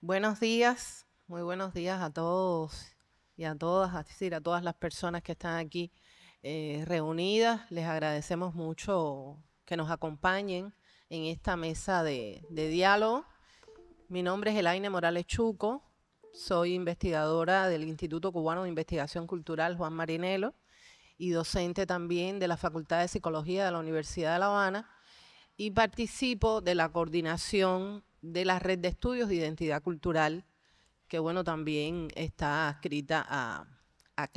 Buenos días, muy buenos días a todos y a todas, es decir, a todas las personas que están aquí eh, reunidas. Les agradecemos mucho que nos acompañen en esta mesa de, de diálogo. Mi nombre es Elaine Morales Chuco, soy investigadora del Instituto Cubano de Investigación Cultural Juan Marinelo y docente también de la Facultad de Psicología de la Universidad de La Habana y participo de la coordinación de la Red de Estudios de Identidad Cultural, que bueno, también está adscrita a, a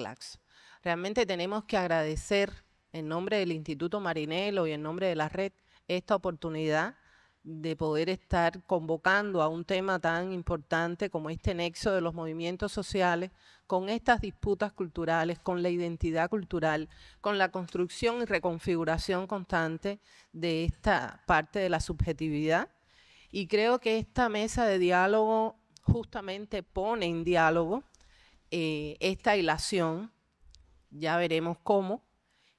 Realmente tenemos que agradecer en nombre del Instituto Marinelo y en nombre de la red esta oportunidad de poder estar convocando a un tema tan importante como este nexo de los movimientos sociales con estas disputas culturales, con la identidad cultural, con la construcción y reconfiguración constante de esta parte de la subjetividad. Y creo que esta mesa de diálogo justamente pone en diálogo eh, esta hilación, ya veremos cómo,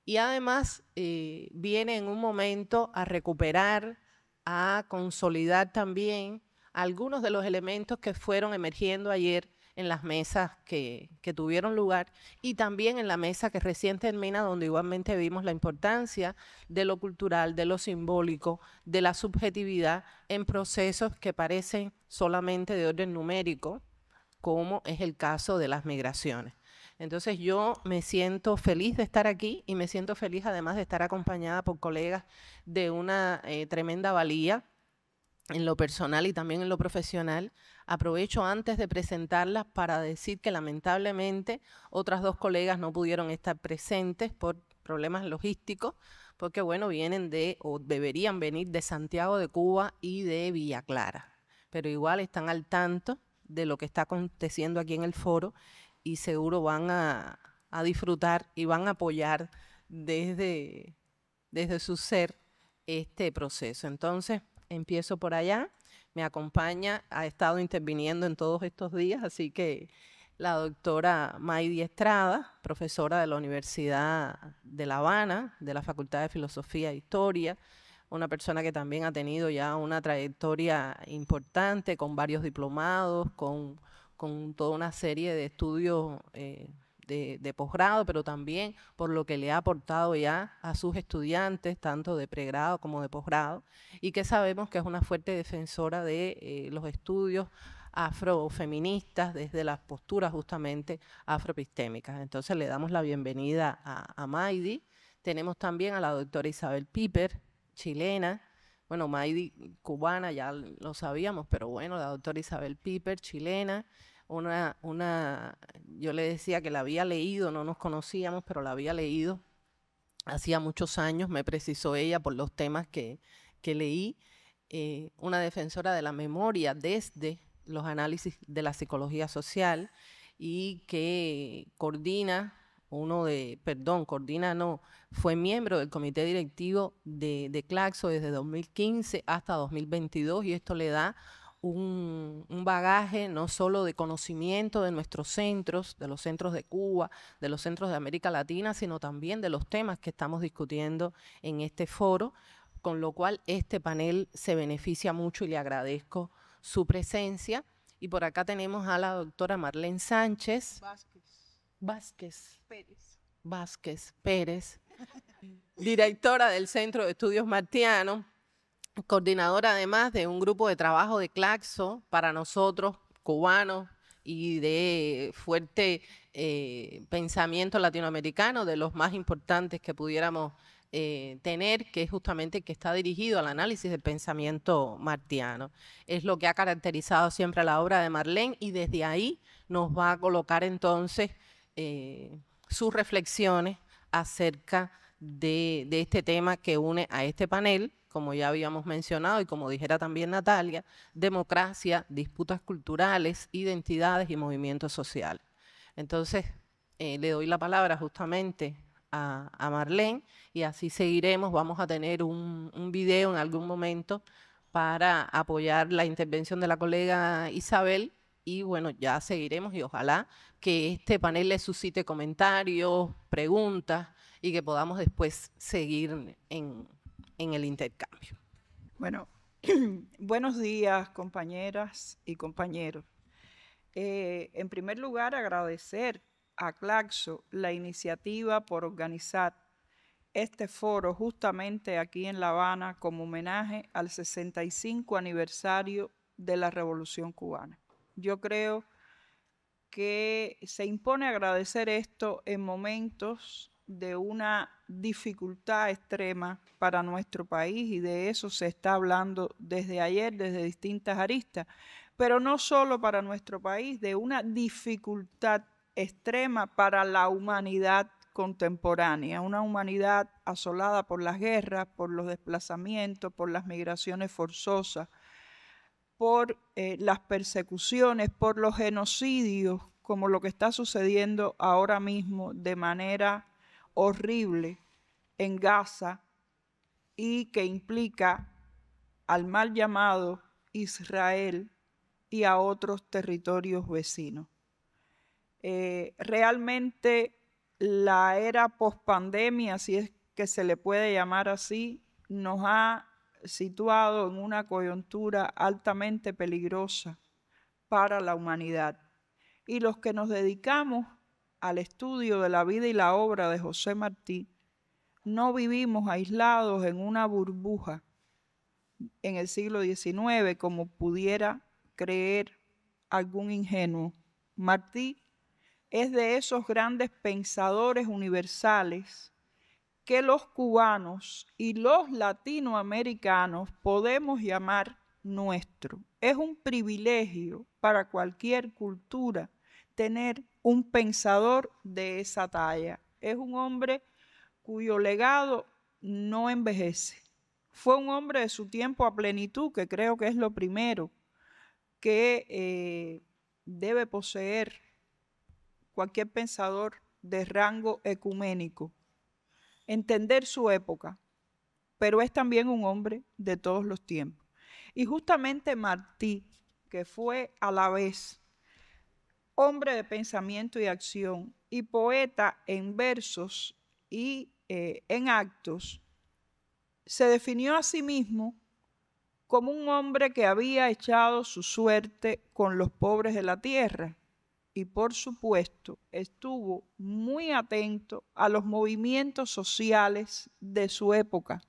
y además eh, viene en un momento a recuperar a consolidar también algunos de los elementos que fueron emergiendo ayer en las mesas que, tuvieron lugar y también en la mesa que recién termina, donde igualmente vimos la importancia de lo cultural, de lo simbólico, de la subjetividad en procesos que parecen solamente de orden numérico, como es el caso de las migraciones. Entonces yo me siento feliz de estar aquí y me siento feliz además de estar acompañada por colegas de una eh, tremenda valía en lo personal y también en lo profesional. Aprovecho antes de presentarlas para decir que lamentablemente otras dos colegas no pudieron estar presentes por problemas logísticos, porque bueno, vienen de o deberían venir de Santiago de Cuba y de Villa Clara, pero igual están al tanto de lo que está aconteciendo aquí en el foro y seguro van a, a disfrutar y van a apoyar desde, desde su ser este proceso. Entonces, empiezo por allá. Me acompaña, ha estado interviniendo en todos estos días, así que la doctora Maidi Estrada, profesora de la Universidad de La Habana, de la Facultad de Filosofía e Historia, una persona que también ha tenido ya una trayectoria importante con varios diplomados, con con toda una serie de estudios eh, de, posgrado, pero también por lo que le ha aportado ya a sus estudiantes, tanto de pregrado como de posgrado, y que sabemos que es una fuerte defensora de eh, los estudios afrofeministas desde las posturas justamente afroepistémicas. Entonces le damos la bienvenida a, a Maidi. Tenemos también a la doctora Isabel Piper, chilena, bueno, Maidi cubana, ya lo sabíamos, pero bueno, la doctora Isabel Piper, chilena, una, una, yo le decía que la había leído, no nos conocíamos, pero la había leído hacía muchos años, me precisó ella por los temas que, que leí, eh, una defensora de la memoria desde los análisis de la psicología social y que coordina uno de, perdón, coordina no, fue miembro del comité directivo de, de Claxo desde 2015 hasta 2022 y esto le da un, bagaje no solo de conocimiento de nuestros centros, de los centros de Cuba, de los centros de América Latina, sino también de los temas que estamos discutiendo en este foro, con lo cual este panel se beneficia mucho y le agradezco su presencia. Y por acá tenemos a la doctora Marlene Sánchez. Vázquez. Pérez. Vázquez Pérez, directora del Centro de Estudios Martiano, coordinadora además de un grupo de trabajo de Claxo para nosotros, cubanos, y de fuerte eh, pensamiento latinoamericano, de los más importantes que pudiéramos eh, tener, que es justamente que está dirigido al análisis del pensamiento martiano. Es lo que ha caracterizado siempre la obra de Marlene y desde ahí nos va a colocar entonces eh, sus reflexiones acerca de, este tema que une a este panel, como ya habíamos mencionado y como dijera también Natalia, democracia, disputas culturales, identidades y movimientos sociales. Entonces, eh, le doy la palabra justamente a, Marlene y así seguiremos. Vamos a tener un, un, video en algún momento para apoyar la intervención de la colega Isabel y bueno, ya seguiremos y ojalá que este panel le suscite comentarios, preguntas y que podamos después seguir en, el intercambio. Bueno, buenos días compañeras y compañeros. Eh, en primer lugar, agradecer a Claxo la iniciativa por organizar este foro justamente aquí en La Habana como homenaje al 65 aniversario de la Revolución Cubana. Yo creo que se impone agradecer esto en momentos de una dificultad extrema para nuestro país y de eso se está hablando desde ayer, desde distintas aristas, pero no solo para nuestro país, de una dificultad extrema para la humanidad contemporánea, una humanidad asolada por las guerras, por los desplazamientos, por las migraciones forzosas, por eh, las persecuciones, por los genocidios, como lo que está sucediendo ahora mismo de manera horrible en Gaza y que implica al mal llamado Israel y a otros territorios vecinos. Eh, realmente la era pospandemia, si es que se le puede llamar así, nos ha situado en una coyuntura altamente peligrosa para la humanidad. Y los que nos dedicamos al estudio de la vida y la obra de José Martí, no vivimos aislados en una burbuja en el siglo XIX como pudiera creer algún ingenuo. Martí es de esos grandes pensadores universales que los cubanos y los latinoamericanos podemos llamar nuestro. Es un privilegio para cualquier cultura tener un pensador de esa talla. Es un hombre cuyo legado no envejece. Fue un hombre de su tiempo a plenitud, que creo que es lo primero que eh, debe poseer cualquier pensador de rango ecuménico entender su época, pero es también un hombre de todos los tiempos. Y justamente Martí, que fue a la vez hombre de pensamiento y acción y poeta en versos y eh, en actos, se definió a sí mismo como un hombre que había echado su suerte con los pobres de la tierra y por supuesto estuvo muy atento a los movimientos sociales de su época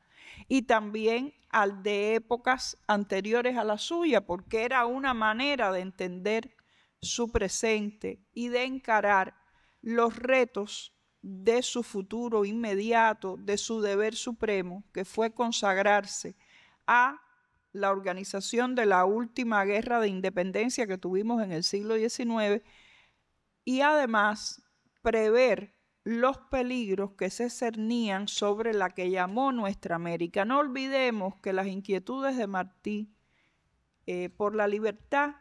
y también al de épocas anteriores a la suya, porque era una manera de entender su presente y de encarar los retos de su futuro inmediato, de su deber supremo, que fue consagrarse a la organización de la última guerra de independencia que tuvimos en el siglo XIX y además prever los peligros que se cernían sobre la que llamó nuestra América. No olvidemos que las inquietudes de Martí eh, por la libertad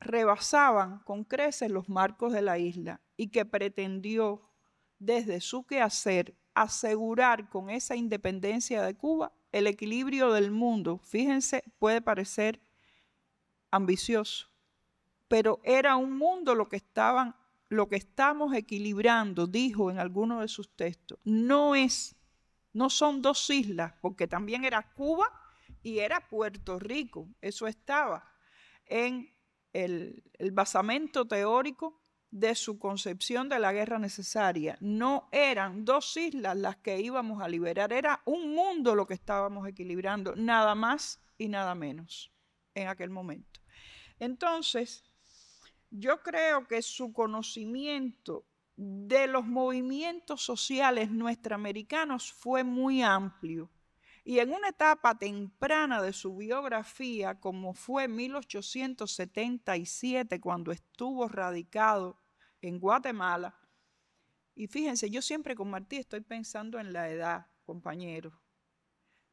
rebasaban con creces los marcos de la isla y que pretendió desde su quehacer asegurar con esa independencia de Cuba el equilibrio del mundo. Fíjense, puede parecer ambicioso, pero era un mundo lo que estaban lo que estamos equilibrando, dijo en alguno de sus textos, no es, no son dos islas, porque también era Cuba y era Puerto Rico, eso estaba en el, el basamento teórico de su concepción de la guerra necesaria. No eran dos islas las que íbamos a liberar, era un mundo lo que estábamos equilibrando, nada más y nada menos en aquel momento. Entonces, yo creo que su conocimiento de los movimientos sociales nuestraamericanos fue muy amplio. Y en una etapa temprana de su biografía, como fue 1877, cuando estuvo radicado en Guatemala, y fíjense, yo siempre con Martí estoy pensando en la edad, compañero,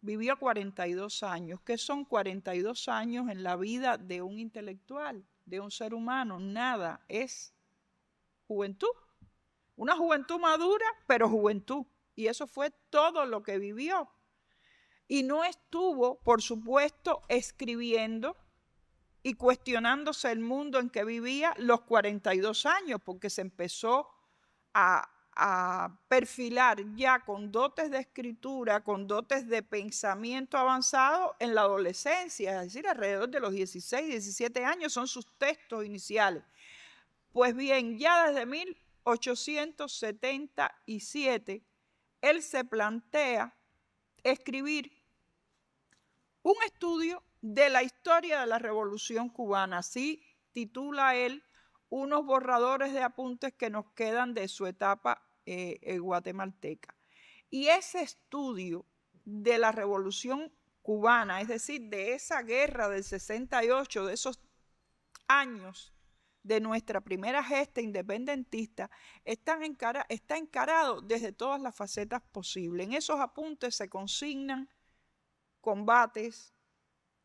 Vivió 42 años, que son 42 años en la vida de un intelectual de un ser humano, nada, es juventud. Una juventud madura, pero juventud. Y eso fue todo lo que vivió. Y no estuvo, por supuesto, escribiendo y cuestionándose el mundo en que vivía los 42 años, porque se empezó a, a perfilar ya con dotes de escritura, con dotes de pensamiento avanzado en la adolescencia, es decir, alrededor de los 16, 17 años son sus textos iniciales. Pues bien, ya desde 1877, él se plantea escribir un estudio de la historia de la Revolución cubana, así titula él unos borradores de apuntes que nos quedan de su etapa eh, eh, guatemalteca. Y ese estudio de la revolución cubana, es decir, de esa guerra del 68, de esos años de nuestra primera gesta independentista, está encarado desde todas las facetas posibles. En esos apuntes se consignan combates,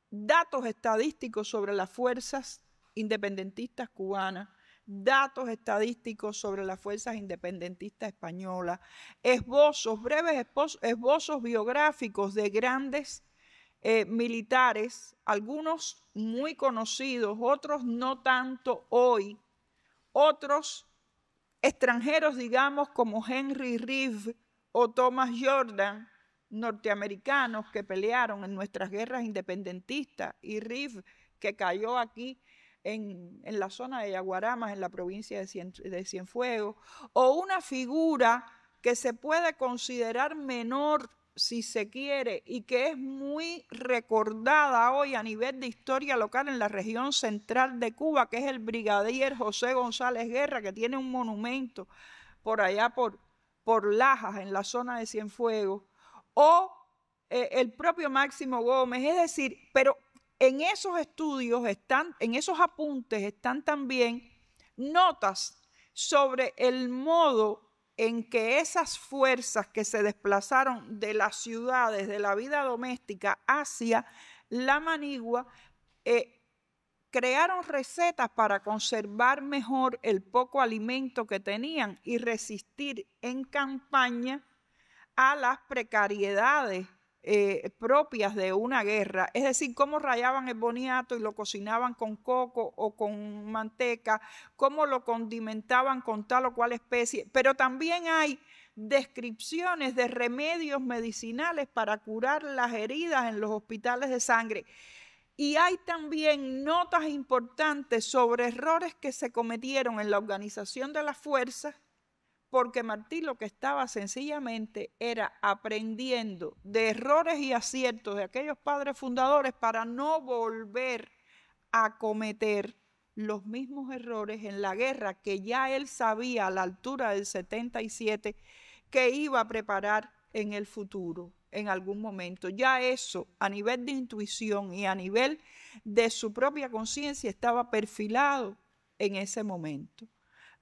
datos estadísticos sobre las fuerzas independentistas cubanas, datos estadísticos sobre las fuerzas independentistas españolas, esbozos, breves esbozos biográficos de grandes eh, militares, algunos muy conocidos, otros no tanto hoy, otros extranjeros, digamos, como Henry Reeve o Thomas Jordan, norteamericanos que pelearon en nuestras guerras independentistas, y Reeve que cayó aquí en, la zona de Yaguaramas, en la provincia de, Cienfuegos, o una figura que se puede considerar menor si se quiere, y que es muy recordada hoy a nivel de historia local en la región central de Cuba, que es el brigadier José González Guerra, que tiene un monumento por allá por, por Lajas, en la zona de Cienfuegos, o eh, el propio Máximo Gómez, es decir, pero en esos estudios están, en esos apuntes están también notas sobre el modo en que esas fuerzas que se desplazaron de las ciudades, de la vida doméstica hacia la manigua, eh, crearon recetas para conservar mejor el poco alimento que tenían y resistir en campaña a las precariedades eh, propias de una guerra, es decir, cómo rayaban el boniato y lo cocinaban con coco o con manteca, cómo lo condimentaban con tal o cual especie, pero también hay descripciones de remedios medicinales para curar las heridas en los hospitales de sangre. Y hay también notas importantes sobre errores que se cometieron en la organización de las fuerzas porque Martí lo que estaba sencillamente era aprendiendo de errores y aciertos de aquellos padres fundadores para no volver a cometer los mismos errores en la guerra que ya él sabía a la altura del 77 que iba a preparar en el futuro, en algún momento. Ya eso, a nivel de intuición y a nivel de su propia conciencia, estaba perfilado en ese momento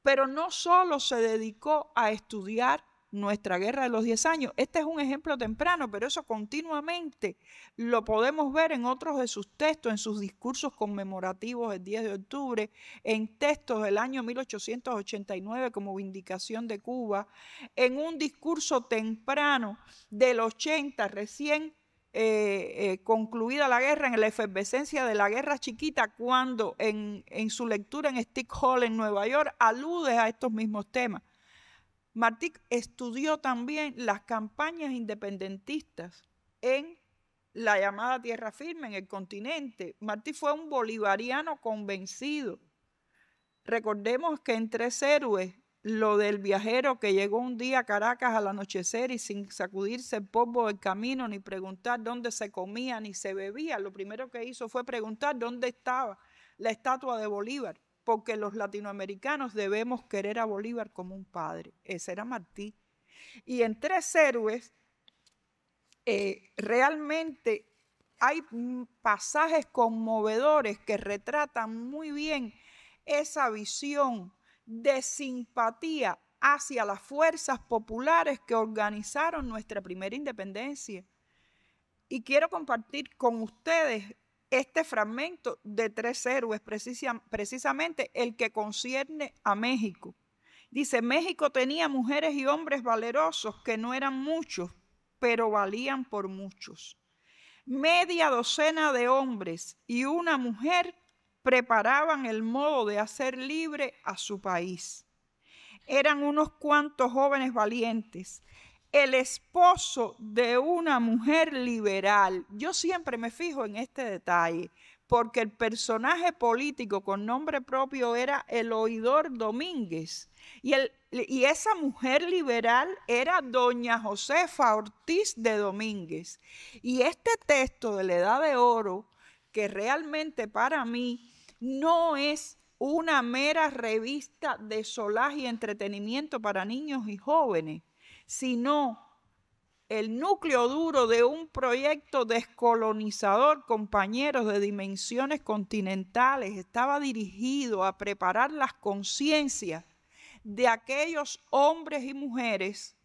pero no solo se dedicó a estudiar nuestra guerra de los 10 años. Este es un ejemplo temprano, pero eso continuamente lo podemos ver en otros de sus textos, en sus discursos conmemorativos el 10 de octubre, en textos del año 1889 como Vindicación de Cuba, en un discurso temprano del 80 recién eh, eh, concluida la guerra, en la efervescencia de la guerra chiquita, cuando en, su lectura en Stick Hall en Nueva York alude a estos mismos temas. Martí estudió también las campañas independentistas en la llamada tierra firme, en el continente. Martí fue un bolivariano convencido. Recordemos que entre Tres Héroes lo del viajero que llegó un día a Caracas al anochecer y sin sacudirse el polvo del camino, ni preguntar dónde se comía, ni se bebía, lo primero que hizo fue preguntar dónde estaba la estatua de Bolívar, porque los latinoamericanos debemos querer a Bolívar como un padre. Ese era Martí. Y en tres héroes, eh, realmente hay pasajes conmovedores que retratan muy bien esa visión de simpatía hacia las fuerzas populares que organizaron nuestra primera independencia. Y quiero compartir con ustedes este fragmento de tres héroes, precisamente el que concierne a México. Dice, México tenía mujeres y hombres valerosos que no eran muchos, pero valían por muchos. Media docena de hombres y una mujer preparaban el modo de hacer libre a su país. Eran unos cuantos jóvenes valientes. El esposo de una mujer liberal. Yo siempre me fijo en este detalle, porque el personaje político con nombre propio era el oidor Domínguez. Y, y esa mujer liberal era doña Josefa Ortiz de Domínguez. Y este texto de la Edad de Oro, que realmente para mí no es una mera revista de solaz y entretenimiento para niños y jóvenes, sino el núcleo duro de un proyecto descolonizador, compañeros de dimensiones continentales, estaba dirigido a preparar las conciencias de aquellos hombres y mujeres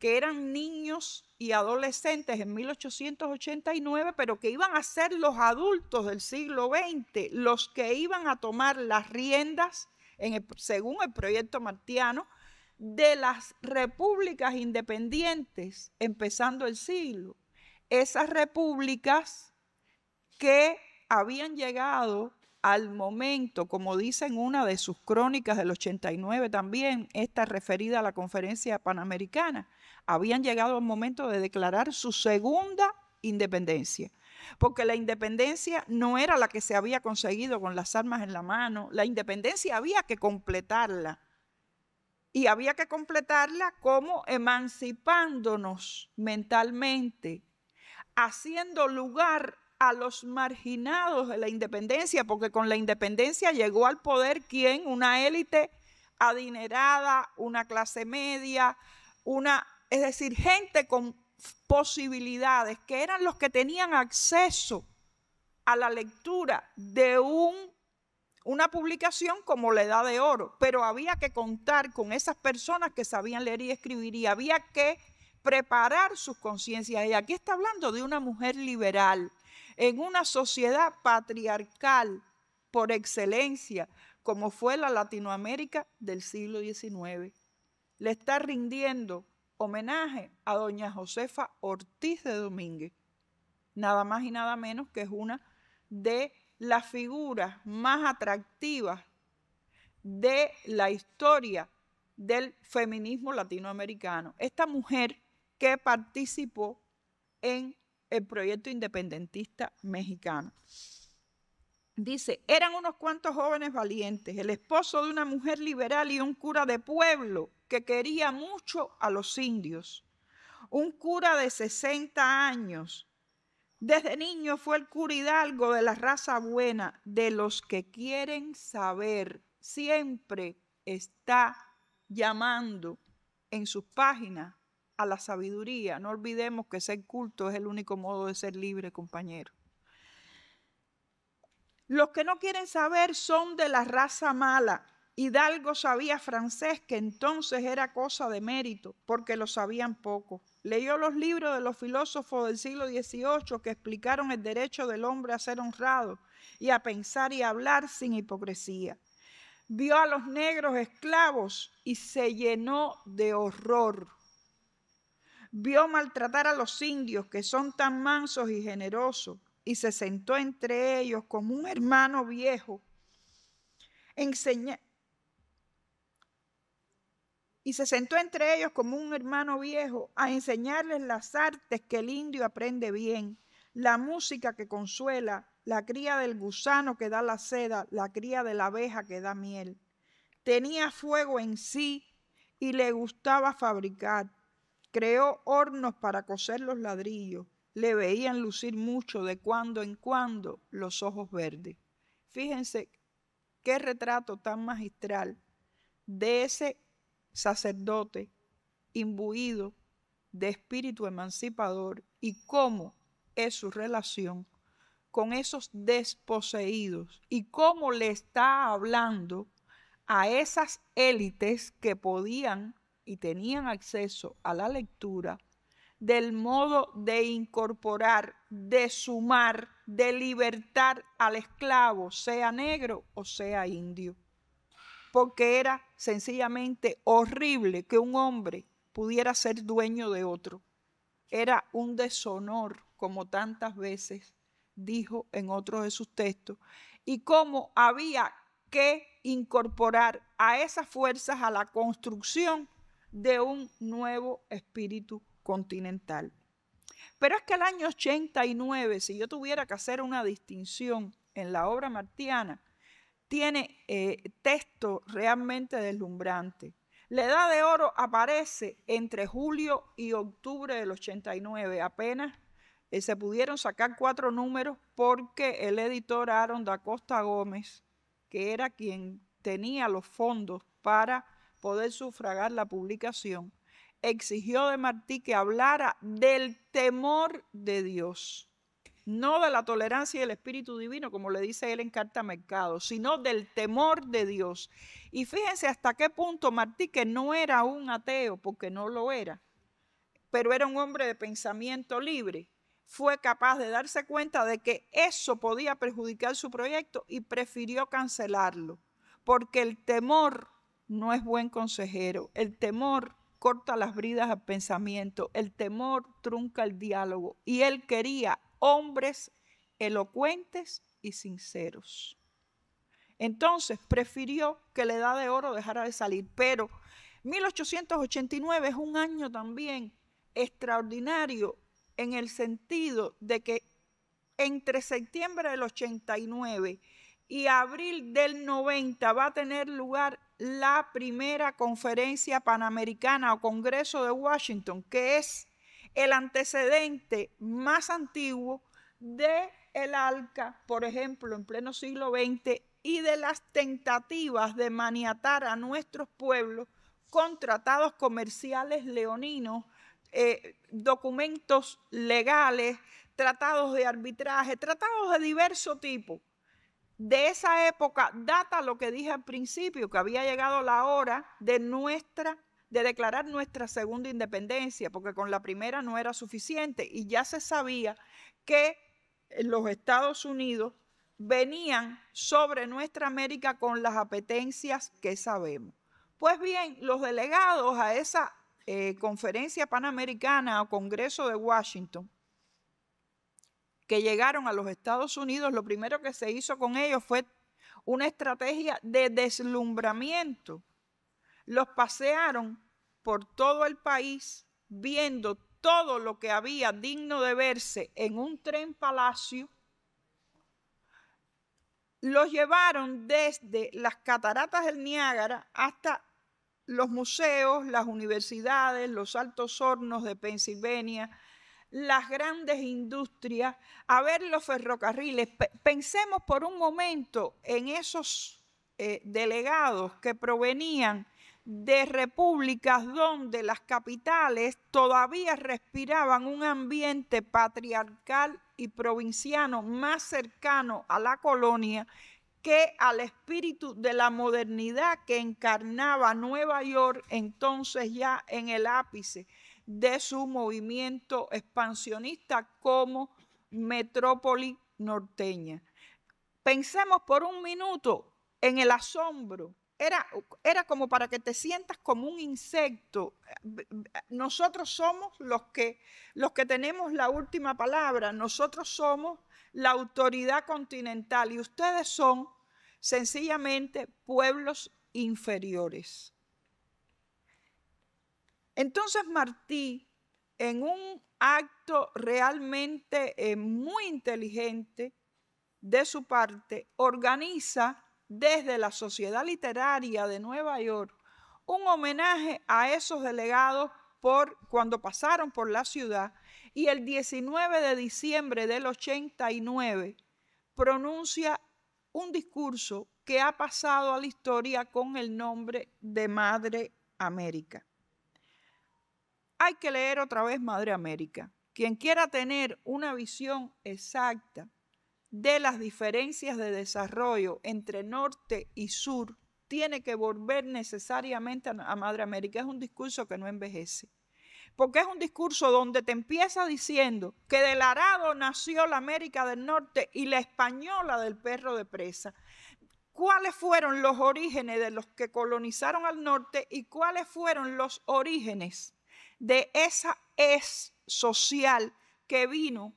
que eran niños y adolescentes en 1889, pero que iban a ser los adultos del siglo XX los que iban a tomar las riendas, según el proyecto martiano, de las repúblicas independientes empezando el siglo. Esas repúblicas que habían llegado al momento, como dice en una de sus crónicas del 89 también, esta referida a la conferencia panamericana, habían llegado al momento de declarar su segunda independencia. Porque la independencia no era la que se había conseguido con las armas en la mano, la independencia había que completarla. Y había que completarla como emancipándonos mentalmente, haciendo lugar a los marginados de la independencia, porque con la independencia llegó al poder quien, una élite adinerada, una clase media, una es decir, gente con posibilidades, que eran los que tenían acceso a la lectura de una publicación como la Edad de Oro, pero había que contar con esas personas que sabían leer y escribir y había que preparar sus conciencias. Y aquí está hablando de una mujer liberal, en una sociedad patriarcal por excelencia, como fue la Latinoamérica del siglo XIX. Le está rindiendo homenaje a doña Josefa Ortiz de Domínguez, nada más y nada menos que es una de las figuras más atractivas de la historia del feminismo latinoamericano. Esta mujer que participó en el proyecto independentista mexicano. Dice, eran unos cuantos jóvenes valientes, el esposo de una mujer liberal y un cura de pueblo que quería mucho a los indios. Un cura de 60 años. Desde niño fue el cura hidalgo de la raza buena, de los que quieren saber. Siempre está llamando en sus páginas a la sabiduría. No olvidemos que ser culto es el único modo de ser libre, compañero. Los que no quieren saber son de la raza mala. Hidalgo sabía francés, que entonces era cosa de mérito, porque lo sabían poco. Leyó los libros de los filósofos del siglo XVIII que explicaron el derecho del hombre a ser honrado y a pensar y hablar sin hipocresía. Vio a los negros esclavos y se llenó de horror. Vio maltratar a los indios, que son tan mansos y generosos, y se sentó entre ellos como un hermano viejo. enseñó y se sentó entre ellos como un hermano viejo a enseñarles las artes que el indio aprende bien, la música que consuela, la cría del gusano que da la seda, la cría de la abeja que da miel. Tenía fuego en sí y le gustaba fabricar. Creó hornos para coser los ladrillos. Le veían lucir mucho de cuando en cuando los ojos verdes. Fíjense qué retrato tan magistral de ese sacerdote, imbuido de espíritu emancipador y cómo es su relación con esos desposeídos y cómo le está hablando a esas élites que podían y tenían acceso a la lectura del modo de incorporar, de sumar, de libertar al esclavo, sea negro o sea indio porque era sencillamente horrible que un hombre pudiera ser dueño de otro. Era un deshonor, como tantas veces dijo en otros de sus textos, y cómo había que incorporar a esas fuerzas a la construcción de un nuevo espíritu continental. Pero es que el año 89, si yo tuviera que hacer una distinción en la obra martiana, tiene eh, texto realmente deslumbrante. La Edad de Oro aparece entre julio y octubre del 89, apenas eh, se pudieron sacar cuatro números porque el editor Aaron da Costa Gómez, que era quien tenía los fondos para poder sufragar la publicación, exigió de Martí que hablara del temor de Dios no de la tolerancia y el espíritu divino, como le dice él en Carta Mercado, sino del temor de Dios. Y fíjense hasta qué punto Martí, que no era un ateo, porque no lo era, pero era un hombre de pensamiento libre, fue capaz de darse cuenta de que eso podía perjudicar su proyecto y prefirió cancelarlo, porque el temor no es buen consejero, el temor corta las bridas al pensamiento, el temor trunca el diálogo y él quería hombres elocuentes y sinceros. Entonces prefirió que la edad de oro dejara de salir, pero 1889 es un año también extraordinario en el sentido de que entre septiembre del 89 y abril del 90 va a tener lugar la primera conferencia panamericana o Congreso de Washington, que es el antecedente más antiguo de el alca, por ejemplo, en pleno siglo XX, y de las tentativas de maniatar a nuestros pueblos con tratados comerciales leoninos, eh, documentos legales, tratados de arbitraje, tratados de diverso tipo. De esa época data lo que dije al principio, que había llegado la hora de nuestra de declarar nuestra segunda independencia, porque con la primera no era suficiente y ya se sabía que eh, los Estados Unidos venían sobre nuestra América con las apetencias que sabemos. Pues bien, los delegados a esa eh, conferencia panamericana o Congreso de Washington, que llegaron a los Estados Unidos, lo primero que se hizo con ellos fue una estrategia de deslumbramiento los pasearon por todo el país viendo todo lo que había digno de verse en un tren palacio, los llevaron desde las cataratas del Niágara hasta los museos, las universidades, los altos hornos de Pensilvania, las grandes industrias, a ver los ferrocarriles. pensemos por un momento en esos eh, delegados que provenían de repúblicas donde las capitales todavía respiraban un ambiente patriarcal y provinciano más cercano a la colonia que al espíritu de la modernidad que encarnaba Nueva York entonces ya en el ápice de su movimiento expansionista como metrópoli norteña. Pensemos por un minuto en el asombro era, como para que te sientas como un insecto. Eh, eh, nosotros somos los que, los que tenemos la última palabra, nosotros somos la autoridad continental y ustedes son sencillamente pueblos inferiores. Entonces Martí, en un acto realmente eh, muy inteligente de su parte, organiza desde la Sociedad Literaria de Nueva York un homenaje a esos delegados por cuando pasaron por la ciudad y el 19 de diciembre del 89 pronuncia un discurso que ha pasado a la historia con el nombre de Madre América. Hay que leer otra vez Madre América. Quien quiera tener una visión exacta de las diferencias de desarrollo entre norte y sur tiene que volver necesariamente a Madre América. Es un discurso que no envejece. Porque es un discurso donde te empieza diciendo que del arado nació la América del Norte y la española del perro de presa. ¿Cuáles fueron los orígenes de los que colonizaron al norte y cuáles fueron los orígenes de esa es social que vino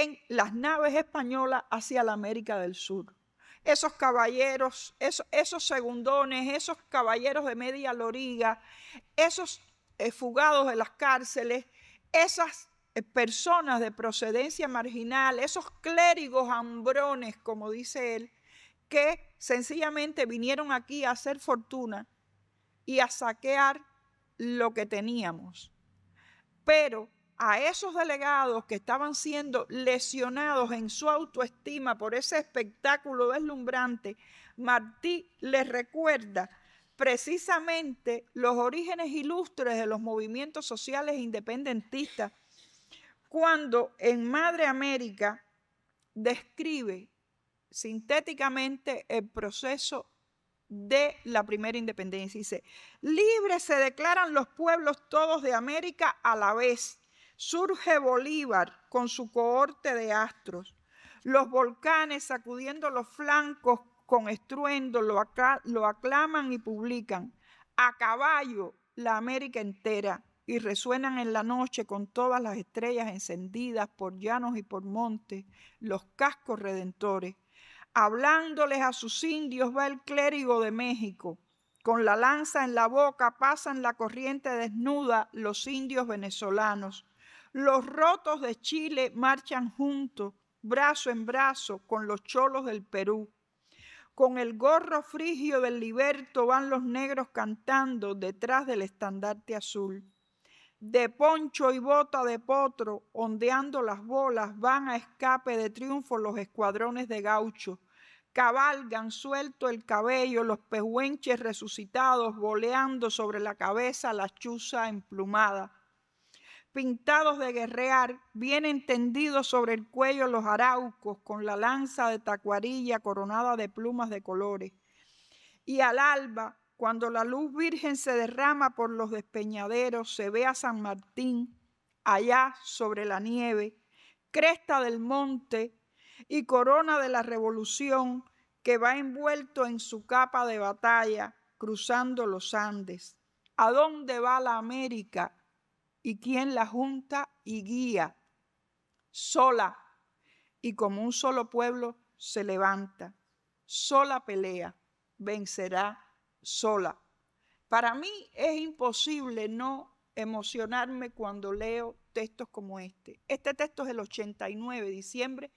en las naves españolas hacia la América del Sur. Esos caballeros, esos, segundones, esos caballeros de media loriga, esos eh, fugados de las cárceles, esas eh, personas de procedencia marginal, esos clérigos hambrones, como dice él, que sencillamente vinieron aquí a hacer fortuna y a saquear lo que teníamos. Pero a esos delegados que estaban siendo lesionados en su autoestima por ese espectáculo deslumbrante, Martí les recuerda precisamente los orígenes ilustres de los movimientos sociales independentistas cuando en Madre América describe sintéticamente el proceso de la primera independencia. Dice, libres se declaran los pueblos todos de América a la vez Surge Bolívar con su cohorte de astros, los volcanes sacudiendo los flancos con estruendo lo, lo aclaman y publican. A caballo la América entera y resuenan en la noche con todas las estrellas encendidas por llanos y por montes, los cascos redentores. Hablándoles a sus indios va el clérigo de México. Con la lanza en la boca pasan la corriente desnuda los indios venezolanos. Los rotos de Chile marchan juntos, brazo en brazo, con los cholos del Perú. Con el gorro frigio del liberto van los negros cantando detrás del estandarte azul. De poncho y bota de potro, ondeando las bolas, van a escape de triunfo los escuadrones de gaucho. Cabalgan suelto el cabello los pehuenches resucitados, boleando sobre la cabeza la chuza emplumada pintados de guerrear, bien tendidos sobre el cuello los araucos, con la lanza de tacuarilla coronada de plumas de colores. Y al alba, cuando la luz virgen se derrama por los despeñaderos, se ve a San Martín, allá sobre la nieve, cresta del monte y corona de la revolución que va envuelto en su capa de batalla cruzando los Andes. ¿A dónde va la América? y quien la junta y guía, sola y como un solo pueblo se levanta, sola pelea, vencerá sola. Para mí es imposible no emocionarme cuando leo textos como este. Este texto es del 89, de diciembre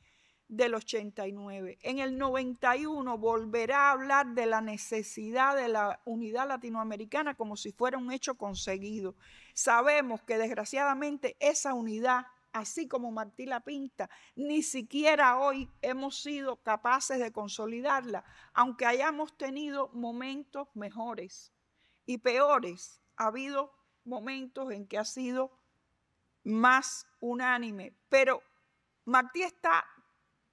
del 89. En el 91 volverá a hablar de la necesidad de la unidad latinoamericana como si fuera un hecho conseguido. Sabemos que desgraciadamente esa unidad, así como Martí la Pinta, ni siquiera hoy hemos sido capaces de consolidarla, aunque hayamos tenido momentos mejores y peores. Ha habido momentos en que ha sido más unánime, pero Martí está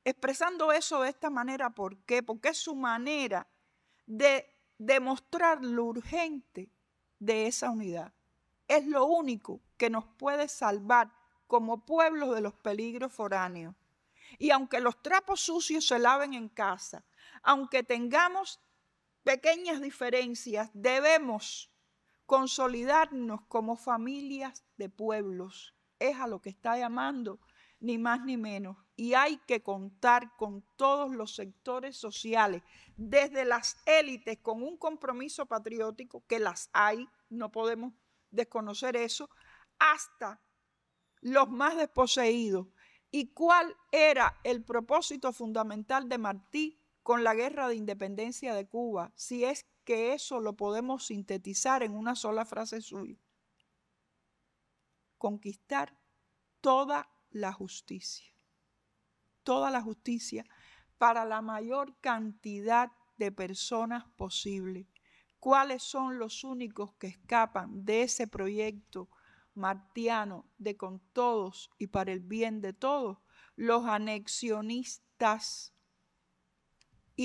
expresando eso de esta manera. ¿Por qué? Porque es su manera de demostrar lo urgente de esa unidad. Es lo único que nos puede salvar como pueblo de los peligros foráneos. Y aunque los trapos sucios se laven en casa, aunque tengamos pequeñas diferencias, debemos consolidarnos como familias de pueblos. Es a lo que está llamando ni más ni menos. Y hay que contar con todos los sectores sociales, desde las élites, con un compromiso patriótico, que las hay, no podemos desconocer eso, hasta los más desposeídos. ¿Y cuál era el propósito fundamental de Martí con la guerra de independencia de Cuba? Si es que eso lo podemos sintetizar en una sola frase suya. Conquistar toda la justicia. Toda la justicia para la mayor cantidad de personas posible. ¿Cuáles son los únicos que escapan de ese proyecto martiano de con todos y para el bien de todos? Los anexionistas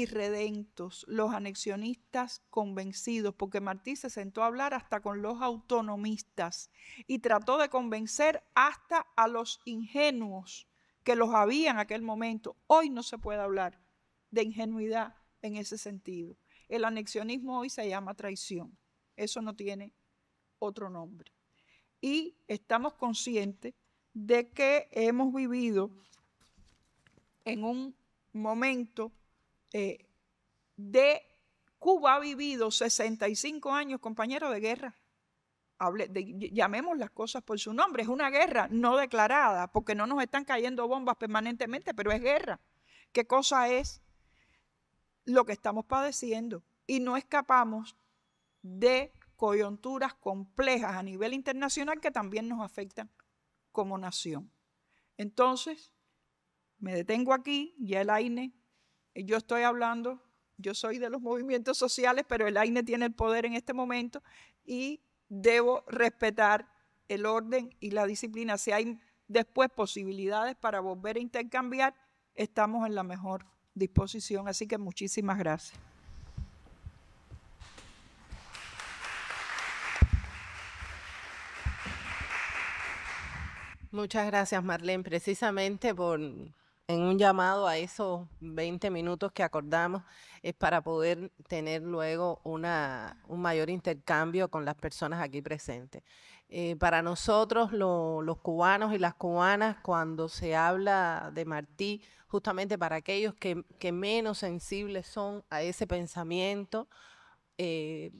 redentos, los anexionistas convencidos, porque Martí se sentó a hablar hasta con los autonomistas y trató de convencer hasta a los ingenuos que los había en aquel momento. Hoy no se puede hablar de ingenuidad en ese sentido. El anexionismo hoy se llama traición. Eso no tiene otro nombre. Y estamos conscientes de que hemos vivido en un momento eh, de Cuba ha vivido 65 años, compañero, de guerra. Hable, llamemos las cosas por su nombre. Es una guerra no declarada, porque no nos están cayendo bombas permanentemente, pero es guerra. ¿Qué cosa es lo que estamos padeciendo? Y no escapamos de coyunturas complejas a nivel internacional que también nos afectan como nación. Entonces, me detengo aquí, ya el AINE yo estoy hablando, yo soy de los movimientos sociales, pero el AINE tiene el poder en este momento y debo respetar el orden y la disciplina. Si hay después posibilidades para volver a intercambiar, estamos en la mejor disposición. Así que muchísimas gracias. Muchas gracias, Marlene, precisamente por en un llamado a esos 20 minutos que acordamos es para poder tener luego un mayor intercambio con las personas aquí presentes. Eh, para nosotros, los cubanos y las cubanas, cuando se habla de Martí, justamente para aquellos que, menos sensibles son a ese pensamiento, eh,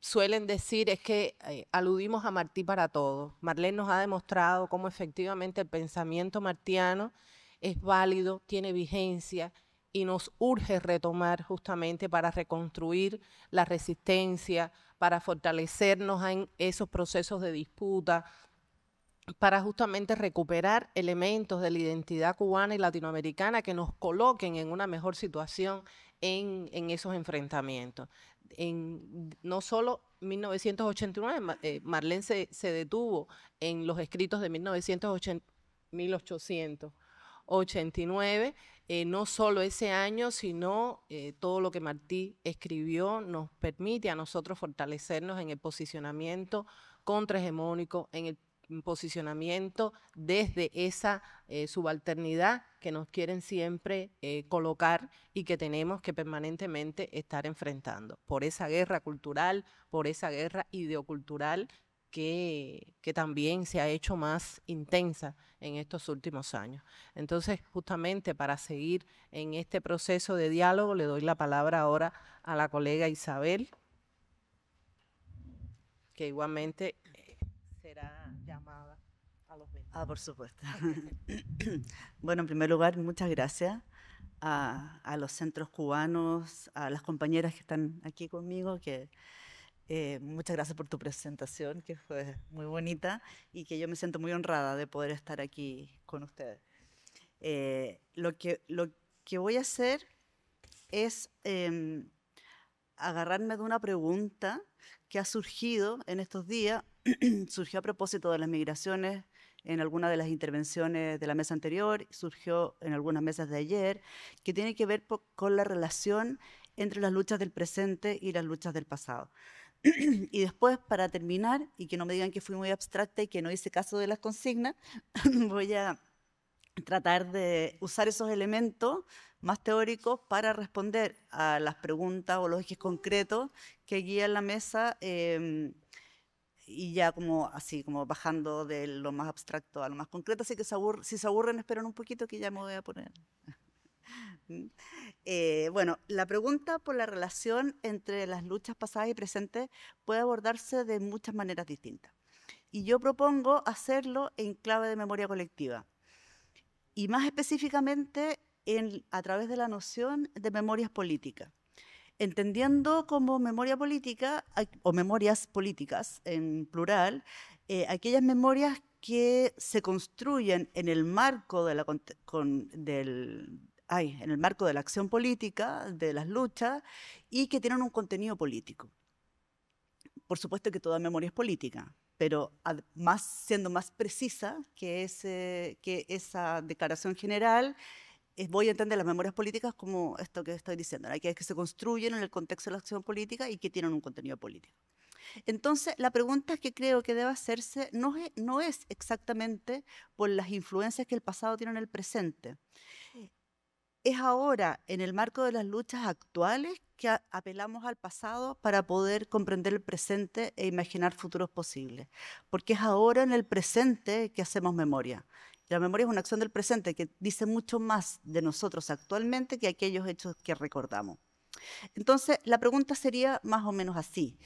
suelen decir es que eh, aludimos a Martí para todos. Marlene nos ha demostrado cómo efectivamente el pensamiento martiano es válido, tiene vigencia y nos urge retomar justamente para reconstruir la resistencia, para fortalecernos en esos procesos de disputa, para justamente recuperar elementos de la identidad cubana y latinoamericana que nos coloquen en una mejor situación en, esos enfrentamientos. En, no solo 1989, eh, Marlene se, se, detuvo en los escritos de 1980, 1800 89. Eh, no solo ese año, sino eh, todo lo que Martí escribió nos permite a nosotros fortalecernos en el posicionamiento contrahegemónico, en el posicionamiento desde esa eh, subalternidad que nos quieren siempre colocar y que tenemos que permanentemente estar enfrentando por esa guerra cultural, por esa guerra ideocultural que, también se ha hecho más intensa en estos últimos años. Entonces, justamente para seguir en este proceso de diálogo, le doy la palabra ahora a la colega Isabel, que igualmente eh, será llamada a los medios. Ah, por supuesto. bueno, en primer lugar, muchas gracias. A, a los centros cubanos, a las compañeras que están aquí conmigo, que, eh, muchas gracias por tu presentación, que fue muy bonita y que yo me siento muy honrada de poder estar aquí con ustedes. Eh, lo, que, voy a hacer es em, agarrarme de una pregunta que ha surgido en estos días, surgió a propósito de las migraciones en alguna de las intervenciones de la mesa anterior, surgió en algunas mesas de ayer, que tiene que ver con la relación entre las luchas del presente y las luchas del pasado. y después, para terminar, y que no me digan que fui muy abstracta y que no hice caso de las consignas, voy a tratar de usar esos elementos más teóricos para responder a las preguntas o los ejes concretos que guían la mesa em, y ya como así, como bajando de lo más abstracto a lo más concreto. Así que si se aburren, esperen un poquito que ya me voy a poner. Eh, bueno, la pregunta por la relación entre las luchas pasadas y presentes puede abordarse de muchas maneras distintas. Y yo propongo hacerlo en clave de memoria colectiva. Y más específicamente en, a través de la noción de memorias políticas. Entendiendo como memoria política, o memorias políticas en plural, eh, aquellas memorias que se construyen en el marco de la, del, hay en el marco de la acción política, de las luchas, y que tienen un contenido político. Por supuesto que toda memoria es política, pero más, siendo más precisa que, es que esa declaración general, voy a entender las memorias políticas como esto que estoy diciendo, ¿no? que, es que se construyen en el contexto de la acción política y que tienen un contenido político. Entonces, la pregunta que creo que debe hacerse no no es exactamente por las influencias que el pasado tiene en el presente, es ahora, en el marco de las luchas actuales, que apelamos al pasado para poder comprender el presente e imaginar futuros posibles. Porque es ahora, en el presente, que hacemos memoria. La memoria es una acción del presente que dice mucho más de nosotros actualmente que aquellos hechos que recordamos. Entonces, la pregunta sería más o menos así.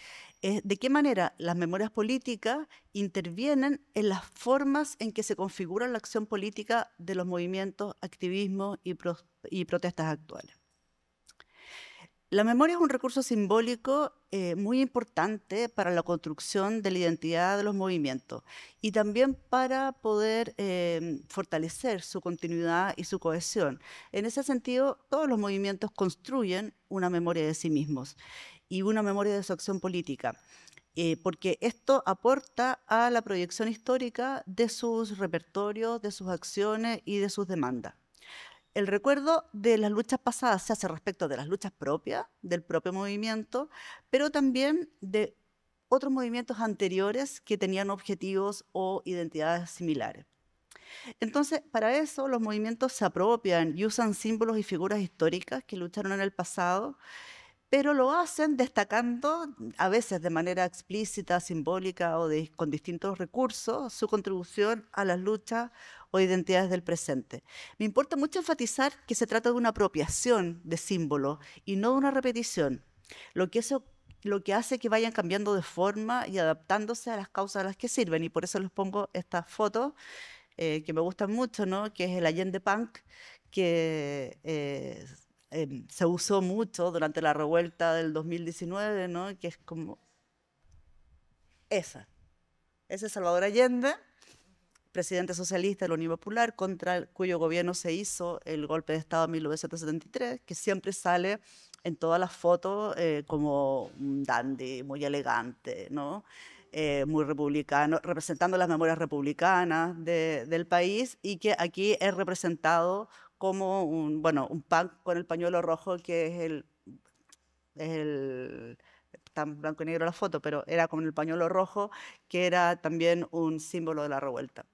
Eh, ¿De qué manera las memorias políticas intervienen en las formas en que se configura la acción política de los movimientos, activismos y, y protestas actuales? La memoria es un recurso simbólico eh, muy importante para la construcción de la identidad de los movimientos y también para poder em, fortalecer su continuidad y su cohesión. En ese sentido, todos los movimientos construyen una memoria de sí mismos y una memoria de su acción política. Eh, porque esto aporta a la proyección histórica de sus repertorios, de sus acciones y de sus demandas el recuerdo de las luchas pasadas se hace respecto de las luchas propias, del propio movimiento, pero también de otros movimientos anteriores que tenían objetivos o identidades similares. Entonces, para eso los movimientos se apropian y usan símbolos y figuras históricas que lucharon en el pasado pero lo hacen destacando, a veces de manera explícita, simbólica o con distintos recursos, su contribución a las luchas o identidades del presente. Me importa mucho enfatizar que se trata de una apropiación de símbolos y no de una repetición, lo que, eso, lo que hace que vayan cambiando de forma y adaptándose a las causas a las que sirven. Y por eso les pongo estas fotos eh, que me gustan mucho, ¿no? que es el Allende Punk, que eh, Em, se usó mucho durante la revuelta del 2019, ¿no? que es como esa. Ese es Salvador Allende, presidente socialista de la Unión Popular, contra cuyo gobierno se hizo el golpe de Estado en 1973, que siempre sale en todas las fotos eh, como un dandy, muy elegante, ¿no? Eh, muy republicano, representando las memorias republicanas del país y que aquí es representado como un, bueno, un pan con el pañuelo rojo, que es el, es el tan blanco y negro la foto, pero era con el pañuelo rojo, que era también un símbolo de la revuelta.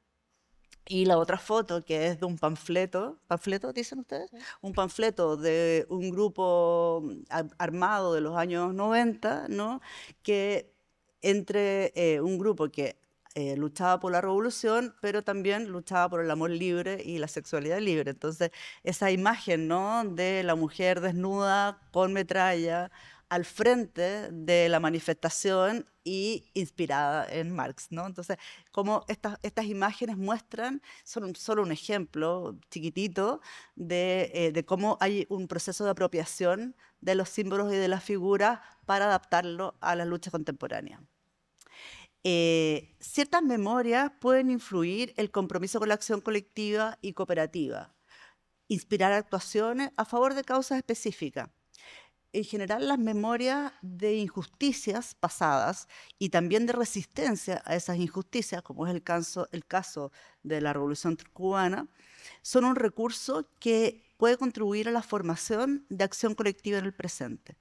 Y la otra foto, que es de un panfleto, ¿panfleto dicen ustedes? Un panfleto de un grupo armado de los años 90, ¿no? Que entre eh, un grupo que eh, luchaba por la revolución, pero también luchaba por el amor libre y la sexualidad libre. Entonces, esa imagen ¿no? de la mujer desnuda con metralla al frente de la manifestación y inspirada en Marx, ¿no? Entonces, como estas, imágenes muestran, son solo un ejemplo chiquitito de, eh, de, cómo hay un proceso de apropiación de los símbolos y de las figuras para adaptarlo a la lucha contemporánea. Eh, ciertas memorias pueden influir el compromiso con la acción colectiva y cooperativa, inspirar actuaciones a favor de causas específicas. En general, las memorias de injusticias pasadas y también de resistencia a esas injusticias, como es el caso, el caso de la Revolución Cubana, son un recurso que puede contribuir a la formación de acción colectiva en el presente.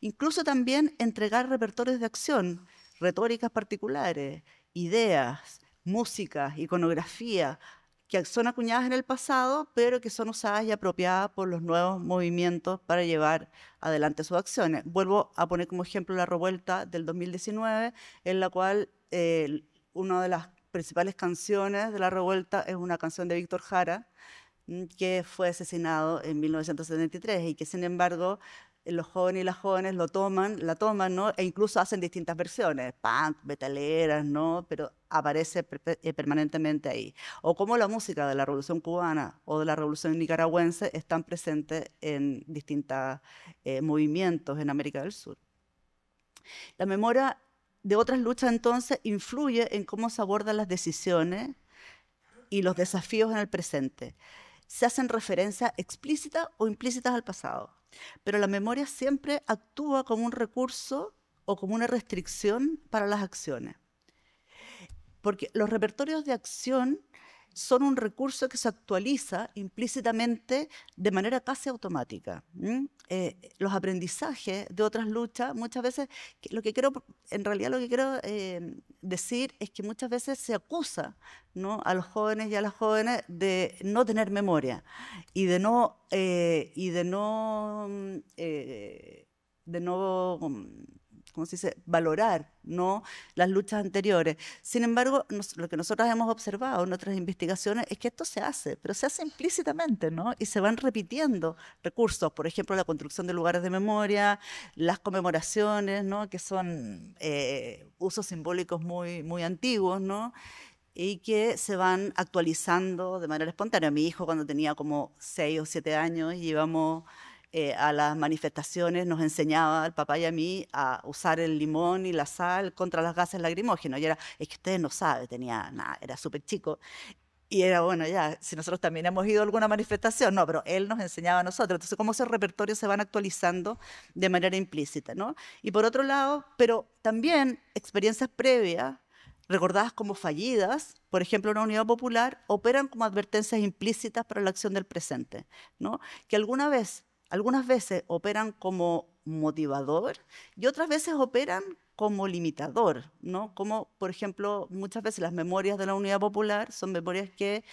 Incluso también entregar repertorios de acción retóricas particulares, ideas, música, iconografía, que son acuñadas en el pasado, pero que son usadas y apropiadas por los nuevos movimientos para llevar adelante sus acciones. Vuelvo a poner como ejemplo la revuelta del 2019, en la cual eh, una de las principales canciones de la revuelta es una canción de Víctor Jara, mm, que fue asesinado en 1973 y que sin embargo los jóvenes y las jóvenes lo toman, la toman, ¿no? E incluso hacen distintas versiones, punk, betaleras, ¿no? Pero aparece eh, permanentemente ahí. O como la música de la Revolución cubana o de la Revolución nicaragüense están presentes en distintos eh, movimientos en América del Sur. La memoria de otras luchas entonces influye en cómo se abordan las decisiones y los desafíos en el presente. Se hacen referencias explícitas o implícitas al pasado pero la memoria siempre actúa como un recurso o como una restricción para las acciones. Porque los repertorios de acción son un recurso que se actualiza implícitamente de manera casi automática. Eh, los aprendizajes de otras luchas, muchas veces, lo que quiero, en realidad lo que quiero eh, decir es que muchas veces se acusa ¿no? a los jóvenes y a las jóvenes de no tener memoria y de no, eh, y de no mm, mm, ¿cómo se dice?, valorar ¿no? las luchas anteriores. Sin embargo, lo que nosotros hemos observado en nuestras investigaciones es que esto se hace, pero se hace implícitamente, ¿no? Y se van repitiendo recursos, por ejemplo, la construcción de lugares de memoria, las conmemoraciones, ¿no? Que son eh, usos simbólicos muy, muy antiguos, ¿no? y que se van actualizando de manera espontánea. Mi hijo cuando tenía como 6 o 7 años, llevamos eh, a las manifestaciones nos enseñaba al papá y a mí a usar el limón y la sal contra las gases lacrimógenos. Y era, es que ustedes no saben, tenía nada, era súper chico. Y era, bueno, ya, si nosotros también hemos ido a alguna manifestación, no, pero él nos enseñaba a nosotros. Entonces, cómo esos repertorios se van actualizando de manera implícita, ¿no? Y por otro lado, pero también experiencias previas, recordadas como fallidas, por ejemplo, en una unidad popular, operan como advertencias implícitas para la acción del presente, ¿no? Que alguna vez algunas veces operan como motivador y otras veces operan como limitador, ¿no? Como, por ejemplo, muchas veces las memorias de la Unidad Popular son memorias que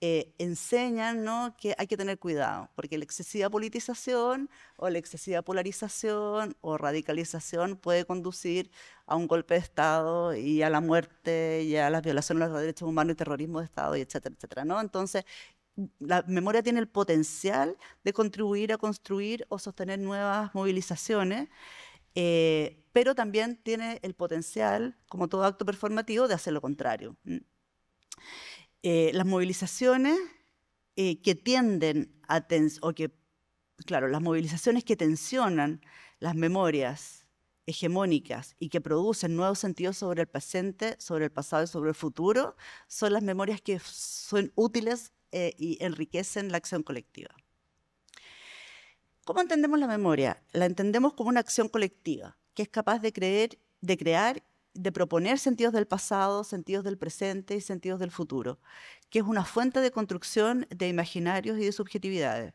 eh, enseñan ¿no? que hay que tener cuidado, porque la excesiva politización o la excesiva polarización o radicalización puede conducir a un golpe de Estado y a la muerte y a las violaciones de los derechos humanos y terrorismo de Estado, y etcétera, etcétera, ¿no? Entonces, la memoria tiene el potencial de contribuir a construir o sostener nuevas movilizaciones, eh, pero también tiene el potencial, como todo acto performativo, de hacer lo contrario. Eh, las movilizaciones eh, que tienden a o que, claro, las movilizaciones que tensionan las memorias hegemónicas y que producen nuevos sentidos sobre el presente, sobre el pasado y sobre el futuro, son las memorias que son útiles eh, y enriquecen la acción colectiva. ¿Cómo entendemos la memoria? La entendemos como una acción colectiva, que es capaz de, creer, de crear, de proponer sentidos del pasado, sentidos del presente y sentidos del futuro, que es una fuente de construcción de imaginarios y de subjetividades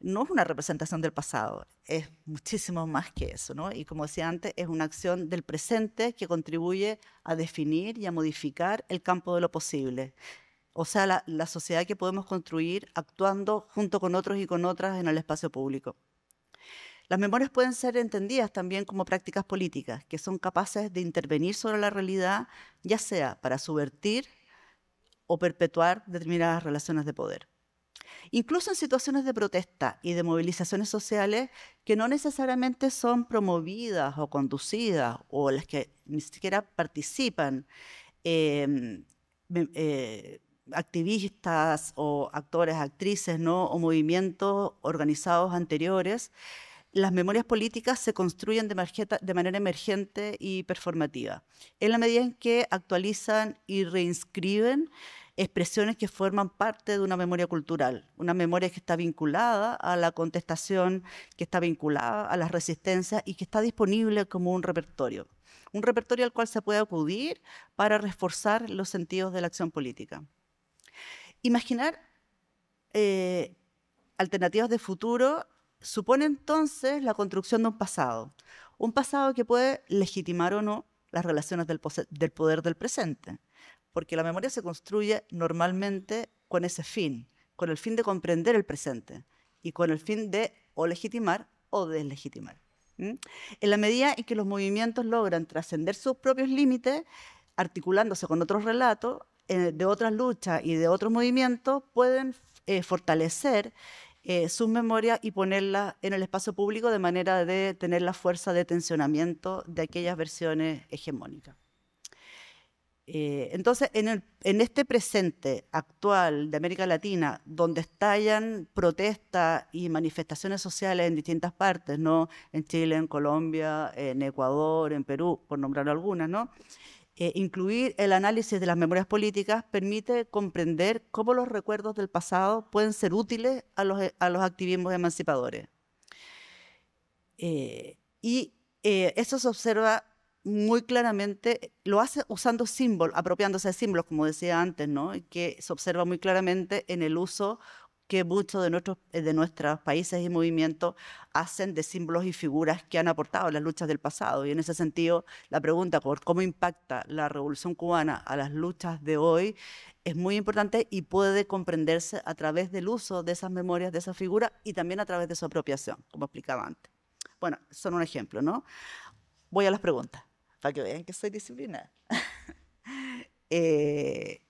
no es una representación del pasado, es muchísimo más que eso, ¿no? Y como decía antes, es una acción del presente que contribuye a definir y a modificar el campo de lo posible, o sea, la, sociedad que podemos construir actuando junto con otros y con otras en el espacio público. Las memorias pueden ser entendidas también como prácticas políticas, que son capaces de intervenir sobre la realidad, ya sea para subvertir o perpetuar determinadas relaciones de poder. Incluso en situaciones de protesta y de movilizaciones sociales que no necesariamente son promovidas o conducidas o las que ni siquiera participan, eh, eh, activistas o actores, actrices, o movimientos organizados anteriores, las memorias políticas se construyen de, de, manera emergente y performativa, en la medida en que actualizan y reinscriben expresiones que forman parte de una memoria cultural, una memoria que está vinculada a la contestación, que está vinculada a las resistencias y que está disponible como un repertorio, un repertorio al cual se puede acudir para reforzar los sentidos de la acción política. Imaginar eh, alternativas de futuro supone entonces la construcción de un pasado, un pasado que puede legitimar o no las relaciones del, poder del presente, porque la memoria se construye normalmente con ese fin, con el fin de comprender el presente y con el fin de o legitimar o deslegitimar. En la medida en que los movimientos logran trascender sus propios límites, articulándose con otros relatos, eh, de otras luchas y de otros movimientos pueden eh, fortalecer eh, sus memorias y ponerlas en el espacio público de manera de tener la fuerza de tensionamiento de aquellas versiones hegemónicas. entonces, en, este presente actual de América Latina, donde estallan protestas y manifestaciones sociales en distintas partes, ¿no? en Chile, en Colombia, en Ecuador, en Perú, por nombrar algunas, ¿no? Eh, incluir el análisis de las memorias políticas permite comprender cómo los recuerdos del pasado pueden ser útiles a los, eh, activismos emancipadores. Eh, y eso se observa muy claramente, lo hace usando símbolos, apropiándose de símbolos, como decía antes, ¿no? que se observa muy claramente en el uso que muchos de nuestros, eh, de nuestros países y movimientos hacen de símbolos y figuras que han aportado las luchas del pasado. Y en ese sentido, la pregunta por cómo impacta la revolución cubana a las luchas de hoy es muy importante y puede comprenderse a través del uso de esas memorias, de esas figuras y también a través de su apropiación, como explicaba antes. Bueno, son un ejemplo, ¿no? Voy a las preguntas, para que vean que soy disciplinada. eh,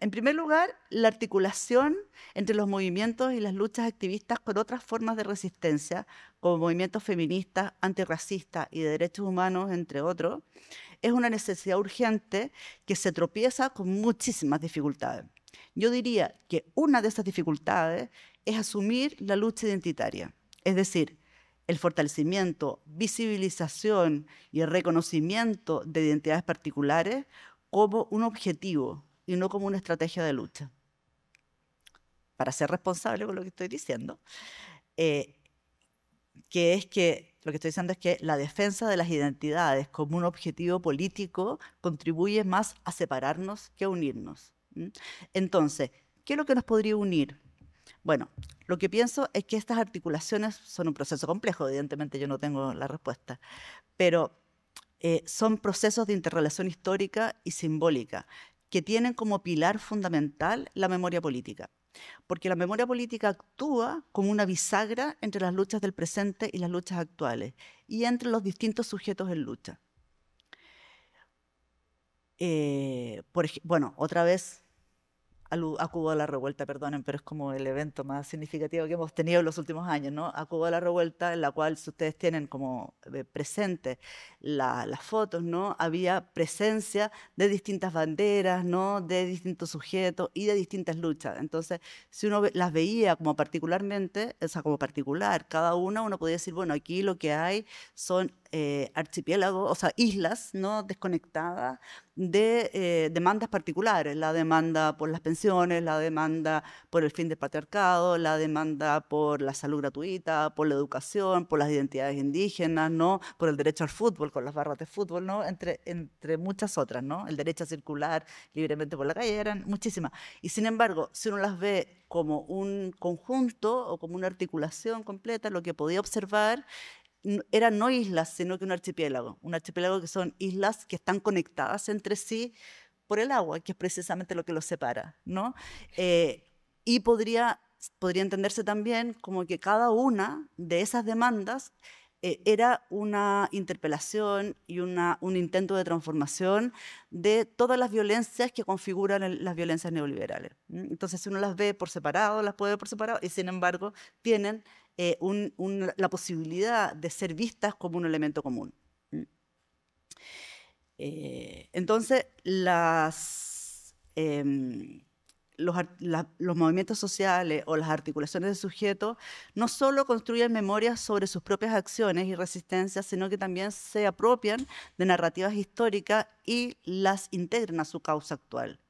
en primer lugar, la articulación entre los movimientos y las luchas activistas con otras formas de resistencia, como movimientos feministas, antirracistas y de derechos humanos, entre otros, es una necesidad urgente que se tropieza con muchísimas dificultades. Yo diría que una de esas dificultades es asumir la lucha identitaria, es decir, el fortalecimiento, visibilización y el reconocimiento de identidades particulares como un objetivo, y no como una estrategia de lucha. Para ser responsable con lo que estoy diciendo, eh, que es que lo que estoy diciendo es que la defensa de las identidades como un objetivo político contribuye más a separarnos que a unirnos. Entonces, ¿qué es lo que nos podría unir? Bueno, lo que pienso es que estas articulaciones son un proceso complejo, evidentemente yo no tengo la respuesta, pero eh, son procesos de interrelación histórica y simbólica que tienen como pilar fundamental la memoria política. Porque la memoria política actúa como una bisagra entre las luchas del presente y las luchas actuales y entre los distintos sujetos en lucha. Eh, bueno, otra vez a Cuba la Revuelta, perdonen, pero es como el evento más significativo que hemos tenido en los últimos años, ¿no? A Cuba la Revuelta, en la cual si ustedes tienen como eh, presente las fotos, ¿no? Había presencia de distintas banderas, ¿no? De distintos sujetos y de distintas luchas. Entonces, si uno las veía como particularmente, o sea, como particular, cada una, uno podía decir, bueno, aquí lo que hay son eh, archipiélagos, o sea, islas, ¿no? Desconectadas de eh, demandas particulares, la demanda por las pensiones la demanda por el fin del patriarcado, la demanda por la salud gratuita, por la educación, por las identidades indígenas, ¿no? Por el derecho al fútbol, con las barras de fútbol, ¿no? Entre, entre muchas otras, ¿no? El derecho a circular libremente por la calle, eran muchísimas. Y sin embargo, si uno las ve como un conjunto o como una articulación completa, lo que podía observar eran no islas, sino que un archipiélago, un archipiélago que son islas que están conectadas entre sí por el agua, que es precisamente lo que los separa, ¿no? Eh, y podría, podría entenderse también como que cada una de esas demandas eh, era una interpelación y un intento de transformación de todas las violencias que configuran las violencias neoliberales. Entonces, si uno las ve por separado, las puede ver por separado, y sin embargo, tienen eh, la posibilidad de ser vistas como un elemento común. Eh, entonces, em, los, movimientos sociales o las articulaciones de sujeto no solo construyen memorias sobre sus propias acciones y resistencias, sino que también se apropian de narrativas históricas y las integran a su causa actual.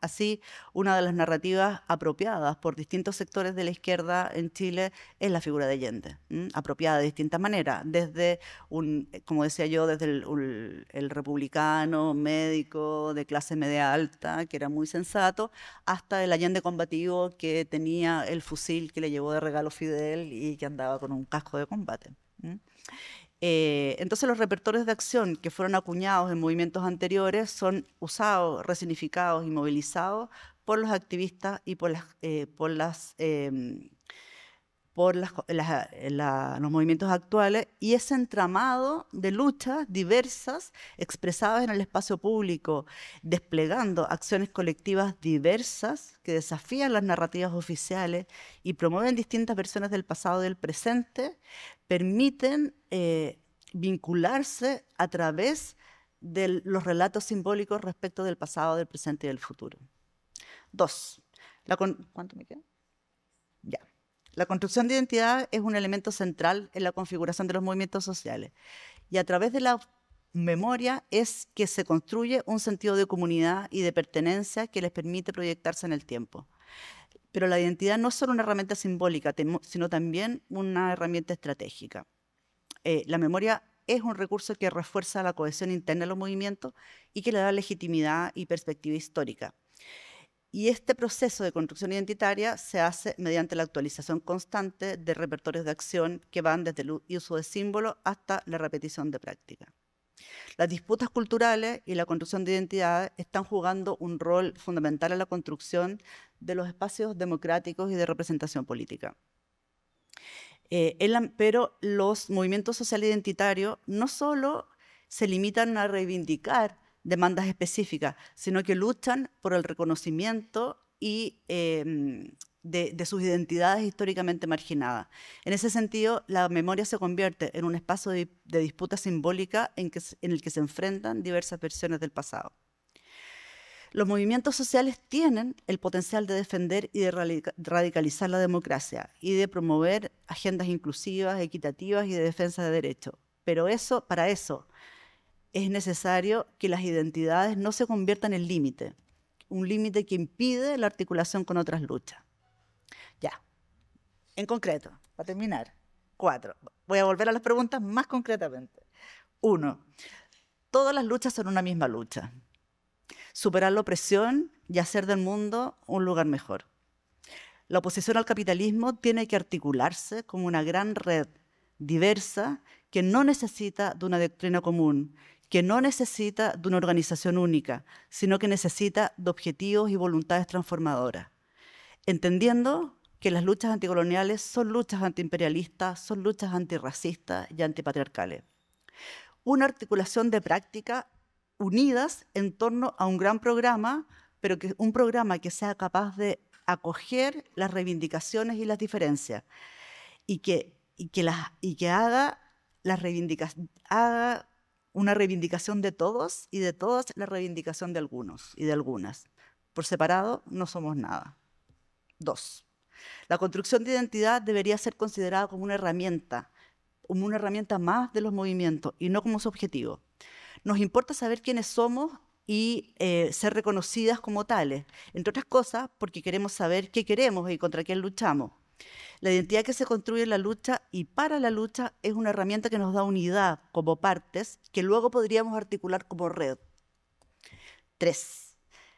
Así, una de las narrativas apropiadas por distintos sectores de la izquierda en Chile es la figura de Allende, apropiada de distintas maneras, desde eh, como decía yo, desde el, republicano, médico, de clase media alta, que era muy sensato, hasta el Allende combativo que tenía el fusil que le llevó de regalo Fidel y que andaba con un casco de combate. Eh, entonces los repertorios de acción que fueron acuñados en movimientos anteriores son usados, resignificados y movilizados por los activistas y por las, eh, por las em, por las, eh, los movimientos actuales y ese entramado de luchas diversas expresadas en el espacio público, desplegando acciones colectivas diversas que desafían las narrativas oficiales y promueven distintas versiones del pasado y del presente, permiten eh, vincularse a través de los relatos simbólicos respecto del pasado, del presente y del futuro. Dos, la ¿cuánto me queda? La construcción de identidad es un elemento central en la configuración de los movimientos sociales y a través de la memoria es que se construye un sentido de comunidad y de pertenencia que les permite proyectarse en el tiempo. Pero la identidad no es solo una herramienta simbólica, sino también una herramienta estratégica. Eh, la memoria es un recurso que refuerza la cohesión interna de los movimientos y que le da legitimidad y perspectiva histórica. Y este proceso de construcción identitaria se hace mediante la actualización constante de repertorios de acción que van desde el uso de símbolos hasta la repetición de práctica. Las disputas culturales y la construcción de identidad están jugando un rol fundamental en la construcción de los espacios democráticos y de representación política. Eh, pero los movimientos social identitarios no solo se limitan a reivindicar demandas específicas, sino que luchan por el reconocimiento y em, de, sus identidades históricamente marginadas. En ese sentido, la memoria se convierte en un espacio de, disputa simbólica en, que, en el que se enfrentan diversas versiones del pasado. Los movimientos sociales tienen el potencial de defender y de radicalizar la democracia y de promover agendas inclusivas, equitativas y de defensa de derechos. Pero eso, para eso, es necesario que las identidades no se conviertan en límite, un límite que impide la articulación con otras luchas. Ya, en concreto, para terminar, cuatro. Voy a volver a las preguntas más concretamente. Uno, todas las luchas son una misma lucha. Superar la opresión y hacer del mundo un lugar mejor. La oposición al capitalismo tiene que articularse como una gran red diversa que no necesita de una doctrina común, que no necesita de una organización única, sino que necesita de objetivos y voluntades transformadoras, entendiendo que las luchas anticoloniales son luchas antiimperialistas, son luchas antirracistas y antipatriarcales. Una articulación de prácticas unidas en torno a un gran programa, pero que un programa que sea capaz de acoger las reivindicaciones y las diferencias y que, haga, las reivindicaciones, haga una reivindicación de todos y de todas la reivindicación de algunos y de algunas. Por separado no somos nada. Dos, la construcción de identidad debería ser considerada como una herramienta, como una herramienta más de los movimientos y no como su objetivo. Nos importa saber quiénes somos y eh, ser reconocidas como tales, entre otras cosas porque queremos saber qué queremos y contra quién luchamos. La identidad que se construye en la lucha y para la lucha es una herramienta que nos da unidad como partes que luego podríamos articular como red. Tres,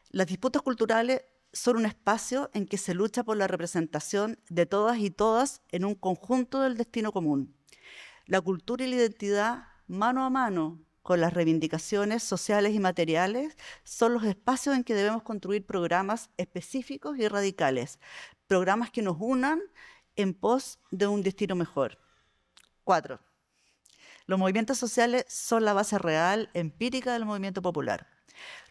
las disputas culturales son un espacio en que se lucha por la representación de todas y todas en un conjunto del destino común. La cultura y la identidad, mano a mano, con las reivindicaciones sociales y materiales son los espacios en que debemos construir programas específicos y radicales, programas que nos unan en pos de un destino mejor. Cuatro, los movimientos sociales son la base real, empírica del movimiento popular.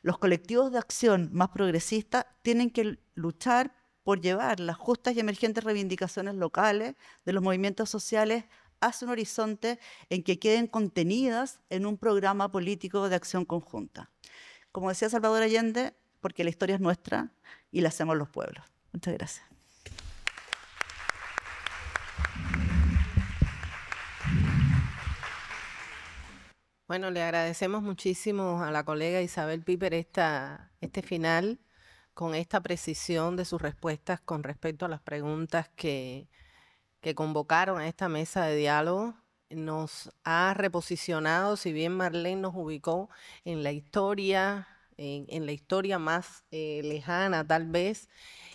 Los colectivos de acción más progresistas tienen que luchar por llevar las justas y emergentes reivindicaciones locales de los movimientos sociales hace un horizonte en que queden contenidas en un programa político de acción conjunta. Como decía Salvador Allende, porque la historia es nuestra y la hacemos los pueblos. Muchas gracias. Bueno, le agradecemos muchísimo a la colega Isabel Piper esta, este final con esta precisión de sus respuestas con respecto a las preguntas que que convocaron a esta mesa de diálogo nos ha reposicionado, si bien Marlene nos ubicó en la historia, en, la historia más eh, lejana tal vez,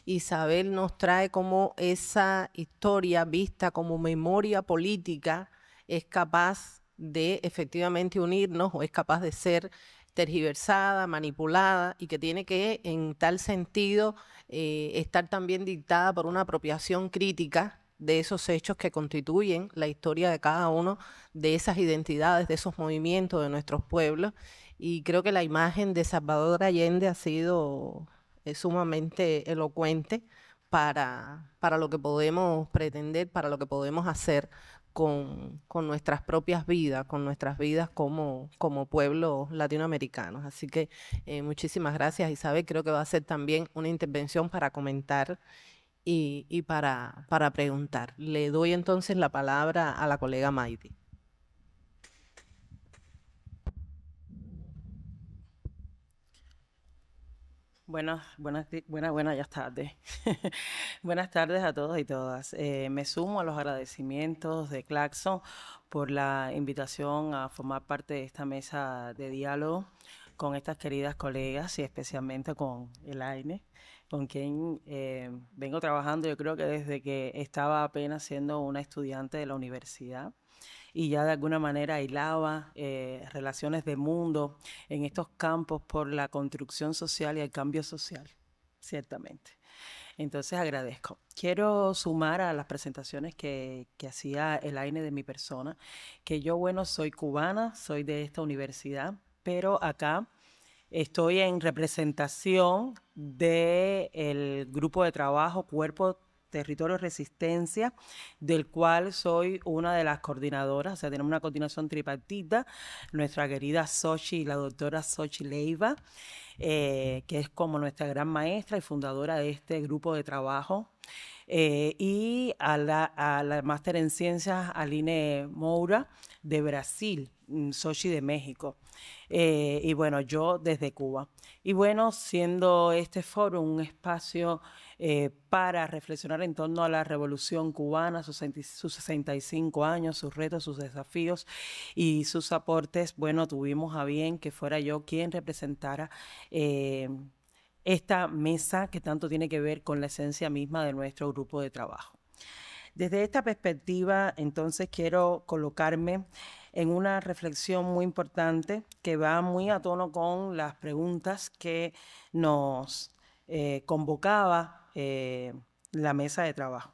Isabel nos trae como esa historia vista como memoria política es capaz de efectivamente unirnos o es capaz de ser tergiversada, manipulada y que tiene que en tal sentido eh, estar también dictada por una apropiación crítica de esos hechos que constituyen la historia de cada uno de esas identidades, de esos movimientos de nuestros pueblos. Y creo que la imagen de Salvador Allende ha sido eh, sumamente elocuente para, para lo que podemos pretender, para lo que podemos hacer con, nuestras propias vidas, con nuestras vidas como, como pueblos latinoamericanos. Así que eh, muchísimas gracias, Isabel. Creo que va a ser también una intervención para comentar y, para, para preguntar. Le doy entonces la palabra a la colega Maite. Buenas, buenas, buenas, buenas tardes. buenas tardes a todos y todas. Eh, me sumo a los agradecimientos de Claxo por la invitación a formar parte de esta mesa de diálogo con estas queridas colegas y especialmente con el Elaine, con quien eh, vengo trabajando yo creo que desde que estaba apenas siendo una estudiante de la universidad y ya de alguna manera hilaba eh, relaciones de mundo en estos campos por la construcción social y el cambio social, ciertamente. Entonces agradezco. Quiero sumar a las presentaciones que, que hacía el aire de mi persona, que yo, bueno, soy cubana, soy de esta universidad, pero acá Estoy en representación del grupo de trabajo Cuerpo Territorio Resistencia, del cual soy una de las coordinadoras, o sea, tenemos una coordinación tripartita, nuestra querida Sochi, la doctora Sochi Leiva, eh, que es como nuestra gran maestra y fundadora de este grupo de trabajo, eh, y a la, a la máster en ciencias Aline Moura de Brasil, Sochi mm, de México. Eh, y bueno, yo desde Cuba. Y bueno, siendo este foro un espacio eh, para reflexionar en torno a la revolución cubana, sus, sus 65 años, sus retos, sus desafíos y sus aportes, bueno, tuvimos a bien que fuera yo quien representara. Eh, esta mesa que tanto tiene que ver con la esencia misma de nuestro grupo de trabajo. Desde esta perspectiva, entonces quiero colocarme en una reflexión muy importante que va muy a tono con las preguntas que nos eh, convocaba eh, la mesa de trabajo.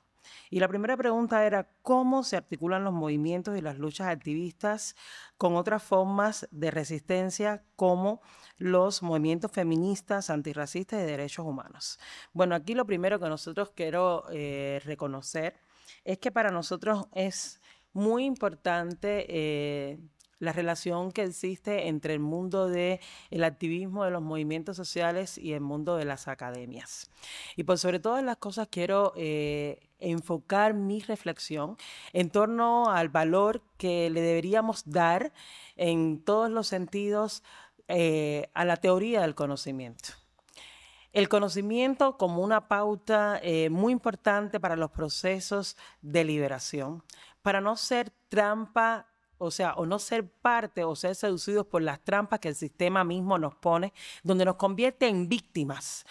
Y la primera pregunta era, ¿cómo se articulan los movimientos y las luchas activistas con otras formas de resistencia como los movimientos feministas, antirracistas y derechos humanos? Bueno, aquí lo primero que nosotros quiero eh, reconocer es que para nosotros es muy importante eh, la relación que existe entre el mundo del activismo de los movimientos sociales y el mundo de las academias. Y por sobre todas las cosas quiero eh, enfocar mi reflexión en torno al valor que le deberíamos dar en todos los sentidos eh, a la teoría del conocimiento. El conocimiento como una pauta muy importante para los procesos de liberación, para no ser trampa, o sea, o no ser parte o ser seducidos por las trampas que el sistema mismo nos pone, donde nos convierte en víctimas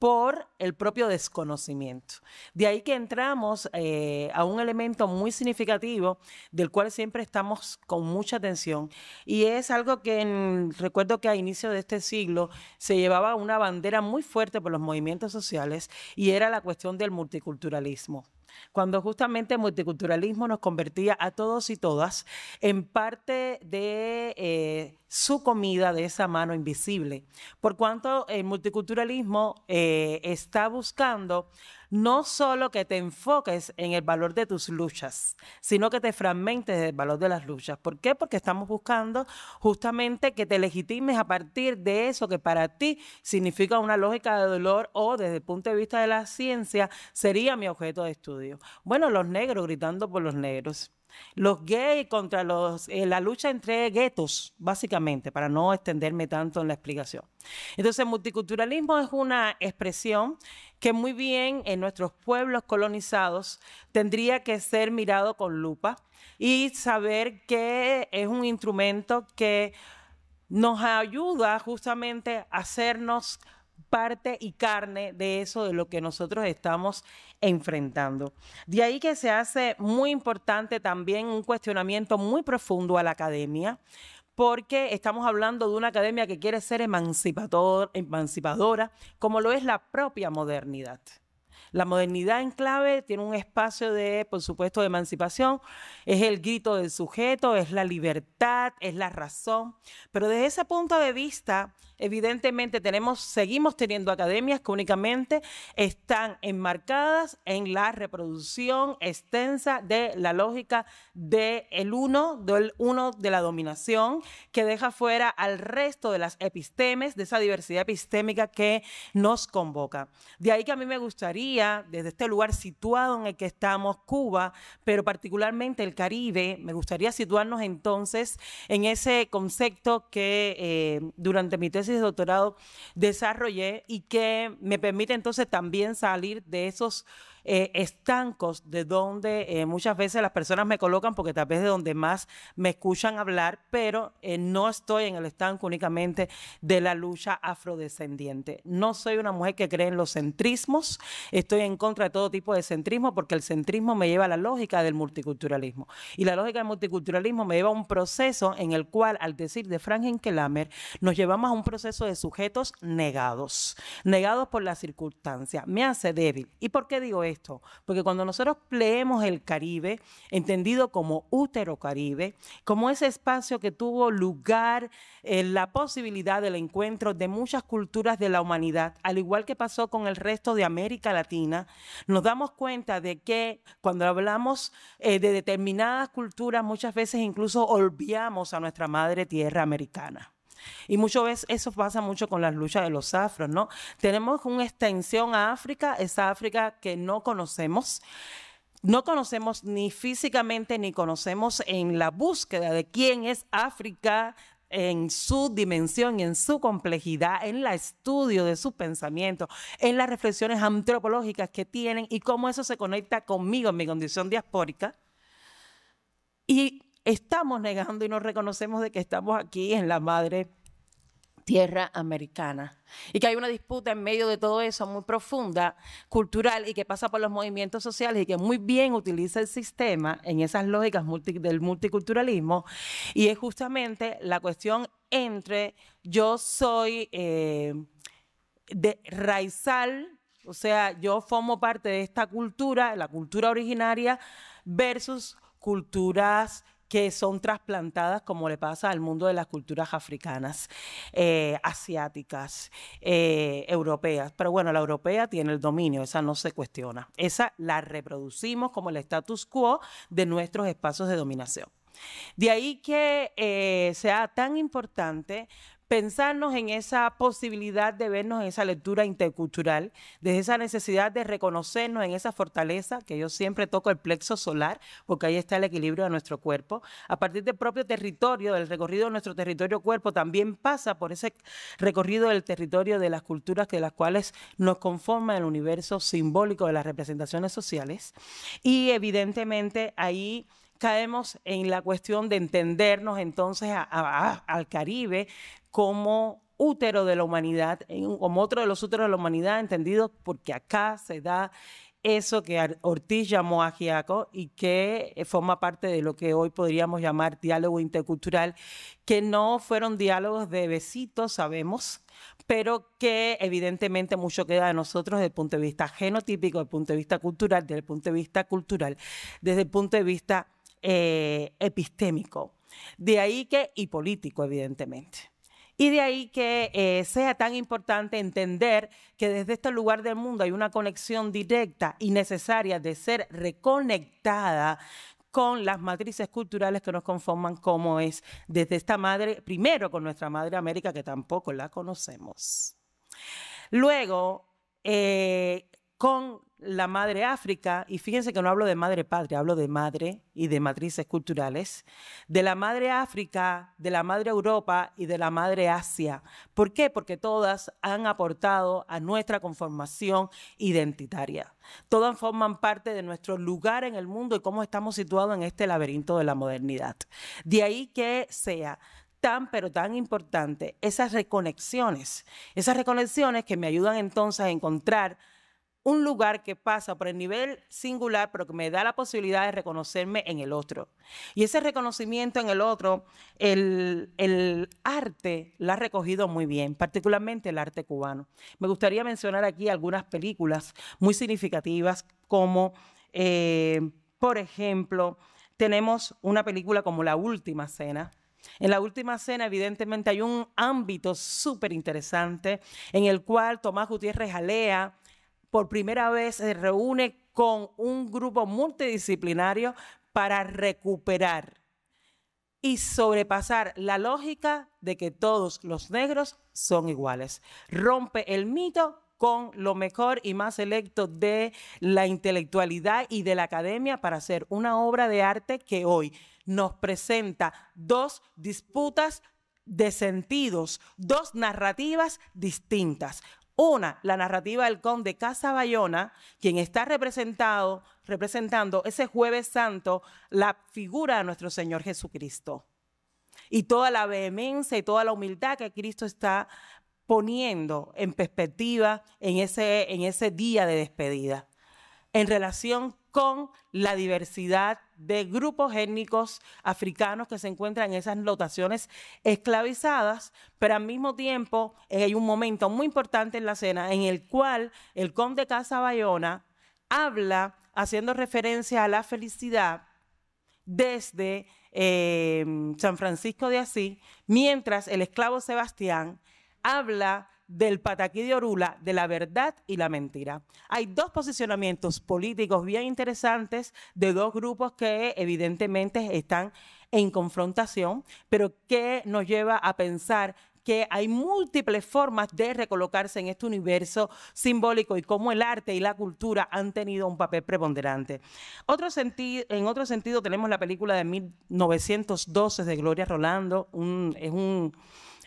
por el propio desconocimiento. De ahí que entramos eh, a un elemento muy significativo del cual siempre estamos con mucha atención y es algo que recuerdo que a inicio de este siglo se llevaba una bandera muy fuerte por los movimientos sociales y era la cuestión del multiculturalismo cuando justamente el multiculturalismo nos convertía a todos y todas en parte de eh, su comida de esa mano invisible. Por cuanto el multiculturalismo eh, está buscando no solo que te enfoques en el valor de tus luchas, sino que te fragmentes del valor de las luchas. ¿Por qué? Porque estamos buscando justamente que te legitimes a partir de eso que para ti significa una lógica de dolor o desde el punto de vista de la ciencia sería mi objeto de estudio. Bueno, los negros gritando por los negros los gays contra eh, la lucha entre guetos, básicamente, para no extenderme tanto en la explicación. Entonces, multiculturalismo es una expresión que muy bien en nuestros pueblos colonizados tendría que ser mirado con lupa y saber que es un instrumento que nos ayuda justamente a hacernos parte y carne de eso, de lo que nosotros estamos enfrentando. De ahí que se hace muy importante también un cuestionamiento muy profundo a la academia, porque estamos hablando de una academia que quiere ser emancipadora, como lo es la propia modernidad. La modernidad en clave tiene un espacio de, por supuesto, de emancipación, es el grito del sujeto, es la libertad, es la razón, pero desde ese punto de vista Evidentemente tenemos, seguimos teniendo academias que únicamente están enmarcadas en la reproducción extensa de la lógica del el uno, del uno de la dominación, que deja fuera al resto de las epistemes, de esa diversidad epistémica que nos convoca. De ahí que a mí me gustaría, desde este lugar situado en el que estamos, Cuba, pero particularmente el Caribe, me gustaría situarnos entonces en ese concepto que eh, durante mi tesis de doctorado desarrollé y que me permite entonces también salir de esos eh, estancos de donde eh, muchas veces las personas me colocan porque tal vez de donde más me escuchan hablar, pero eh, no estoy en el estanco únicamente de la lucha afrodescendiente. No soy una mujer que cree en los centrismos, estoy en contra de todo tipo de centrismo porque el centrismo me lleva a la lógica del multiculturalismo. Y la lógica del multiculturalismo me lleva a un proceso en el cual, al decir de Frank nos llevamos a un proceso de sujetos negados, negados por la circunstancia. Me hace débil. ¿Y por qué digo esto? porque cuando nosotros leemos el Caribe, entendido como útero Caribe, como ese espacio que tuvo lugar en eh, la posibilidad del encuentro de muchas culturas de la humanidad, al igual que pasó con el resto de América Latina, nos damos cuenta de que cuando hablamos eh, de determinadas culturas, muchas veces incluso olvidamos a nuestra madre tierra americana. Y muchas veces eso pasa mucho con las luchas de los afros, ¿no? Tenemos una extensión a África, esa África que no conocemos no conocemos ni físicamente ni conocemos en la búsqueda de quién es África en su dimensión, en su complejidad, en el estudio de sus pensamientos, en las reflexiones antropológicas que tienen y cómo eso se conecta conmigo en mi condición diaspórica. Y estamos negando y no reconocemos de que estamos aquí en la madre tierra americana y que hay una disputa en medio de todo eso muy profunda, cultural y que pasa por los movimientos sociales y que muy bien utiliza el sistema en esas lógicas del multiculturalismo y es justamente la cuestión entre yo soy eh, de raizal, o sea, yo formo parte de esta cultura, la cultura originaria versus culturas que son trasplantadas, como le pasa al mundo de las culturas africanas, eh, asiáticas, eh, europeas. Pero bueno, la europea tiene el dominio, esa no se cuestiona. Esa la reproducimos como el status quo de nuestros espacios de dominación. De ahí que eh, sea tan importante pensarnos en esa posibilidad de vernos en esa lectura intercultural, desde esa necesidad de reconocernos en esa fortaleza, que yo siempre toco el plexo solar, porque ahí está el equilibrio de nuestro cuerpo, a partir del propio territorio, del recorrido de nuestro territorio cuerpo, también pasa por ese recorrido del territorio de las culturas que las cuales nos conforma el universo simbólico de las representaciones sociales. Y evidentemente ahí caemos en la cuestión de entendernos entonces al Caribe, como útero de la humanidad, como otro de los úteros de la humanidad, entendido, porque acá se da eso que Ortiz llamó agiaco y que eh, forma parte de lo que hoy podríamos llamar diálogo intercultural, que no fueron diálogos de besitos, sabemos, pero que evidentemente mucho queda de nosotros desde el punto de vista genotípico, desde el punto de vista cultural, desde el punto de vista cultural, desde el punto de vista eh, epistémico. De ahí que, y político, evidentemente. Y de ahí que eh, sea tan importante entender que desde este lugar del mundo hay una conexión directa y necesaria de ser reconectada con las matrices culturales que nos conforman, como es desde esta madre, primero con nuestra madre América, que tampoco la conocemos. Luego, eh, con la madre África, y fíjense que no hablo de madre padre hablo de madre y de matrices culturales, de la madre África, de la madre Europa y de la madre Asia. ¿Por qué? Porque todas han aportado a nuestra conformación identitaria. Todas forman parte de nuestro lugar en el mundo y cómo estamos situados en este laberinto de la modernidad. De ahí que sea tan, pero tan importante, esas reconexiones, esas reconexiones que me ayudan entonces a encontrar un lugar que pasa por el nivel singular, pero que me da la posibilidad de reconocerme en el otro. Y ese reconocimiento en el otro, el, arte la ha recogido muy bien, particularmente el arte cubano. Me gustaría mencionar aquí algunas películas muy significativas, como, eh, por ejemplo, tenemos una película como La Última Cena, en la última cena, evidentemente, hay un ámbito súper interesante en el cual Tomás Gutiérrez Alea por primera vez se reúne con un grupo multidisciplinario para recuperar y sobrepasar la lógica de que todos los negros son iguales. Rompe el mito con lo mejor y más selecto de la intelectualidad y de la academia para hacer una obra de arte que hoy nos presenta dos disputas de sentidos, dos narrativas distintas. Una, la narrativa del conde Bayona, quien está representado, representando ese jueves santo la figura de nuestro Señor Jesucristo. Y toda la vehemencia y toda la humildad que Cristo está poniendo en perspectiva en ese, en ese día de despedida en relación con la diversidad de grupos étnicos africanos que se encuentran en esas notaciones esclavizadas, pero al mismo tiempo eh, hay un momento muy importante en la cena en el cual el conde Bayona habla haciendo referencia a la felicidad desde eh, San Francisco de Asís, mientras el esclavo Sebastián habla del pataquí de Orula, de la verdad y la mentira. Hay dos posicionamientos políticos bien interesantes de dos grupos que evidentemente están en confrontación, pero que nos lleva a pensar que hay múltiples formas de recolocarse en este universo simbólico y cómo el arte y la cultura han tenido un papel preponderante. en otro sentido tenemos la película de 1912 de Gloria Rolando, un, es un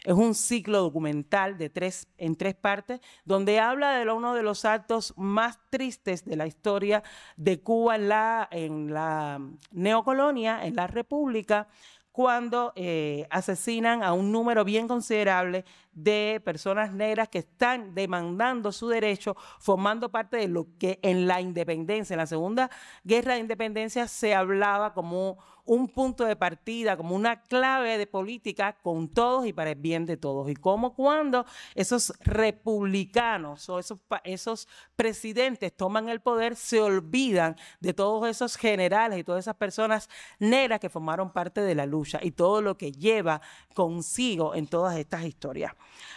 es un ciclo documental de en tres partes donde habla de uno de los actos más tristes de la historia de Cuba en la, en la neocolonia, en la república, cuando eh, asesinan a un número bien considerable de personas negras que están demandando su derecho, formando parte de lo que en la independencia, en la Segunda Guerra de Independencia, se hablaba como un punto de partida, como una clave de política con todos y para el bien de todos. Y cómo cuando esos republicanos o esos, esos presidentes toman el poder, se olvidan de todos esos generales y todas esas personas negras que formaron parte de la lucha y todo lo que lleva consigo en todas estas historias.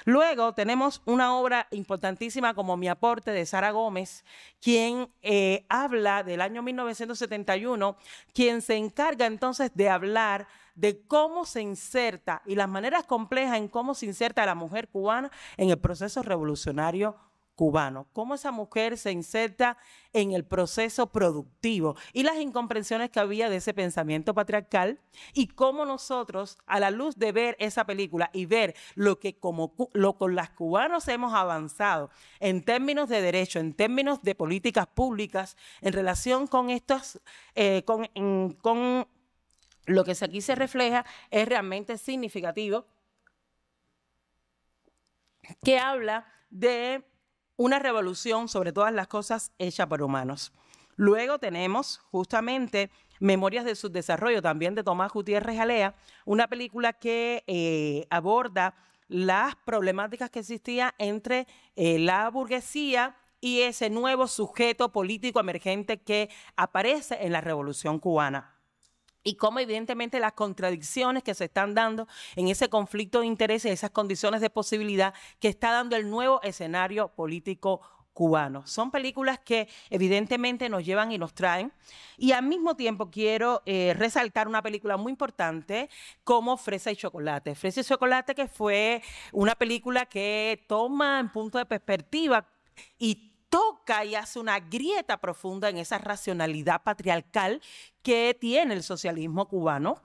Luego tenemos una obra importantísima como Mi aporte de Sara Gómez, quien eh, habla del año 1971, quien se encarga entonces de hablar de cómo se inserta y las maneras complejas en cómo se inserta la mujer cubana en el proceso revolucionario cubano, cómo esa mujer se inserta en el proceso productivo y las incomprensiones que había de ese pensamiento patriarcal y cómo nosotros, a la luz de ver esa película y ver lo que como lo con las cubanos hemos avanzado en términos de derecho, en términos de políticas públicas, en relación con estos eh, con lo que aquí se refleja es realmente significativo, que habla de una revolución sobre todas las cosas hecha por humanos. Luego tenemos justamente Memorias de su Desarrollo, también de Tomás Gutiérrez Alea, una película que eh, aborda las problemáticas que existían entre eh, la burguesía y ese nuevo sujeto político emergente que aparece en la Revolución cubana y cómo evidentemente las contradicciones que se están dando en ese conflicto de intereses, esas condiciones de posibilidad que está dando el nuevo escenario político cubano. Son películas que evidentemente nos llevan y nos traen. Y al mismo tiempo quiero eh, resaltar una película muy importante como Fresa y Chocolate. Fresa y Chocolate que fue una película que toma en punto de perspectiva y toca y hace una grieta profunda en esa racionalidad patriarcal que tiene el socialismo cubano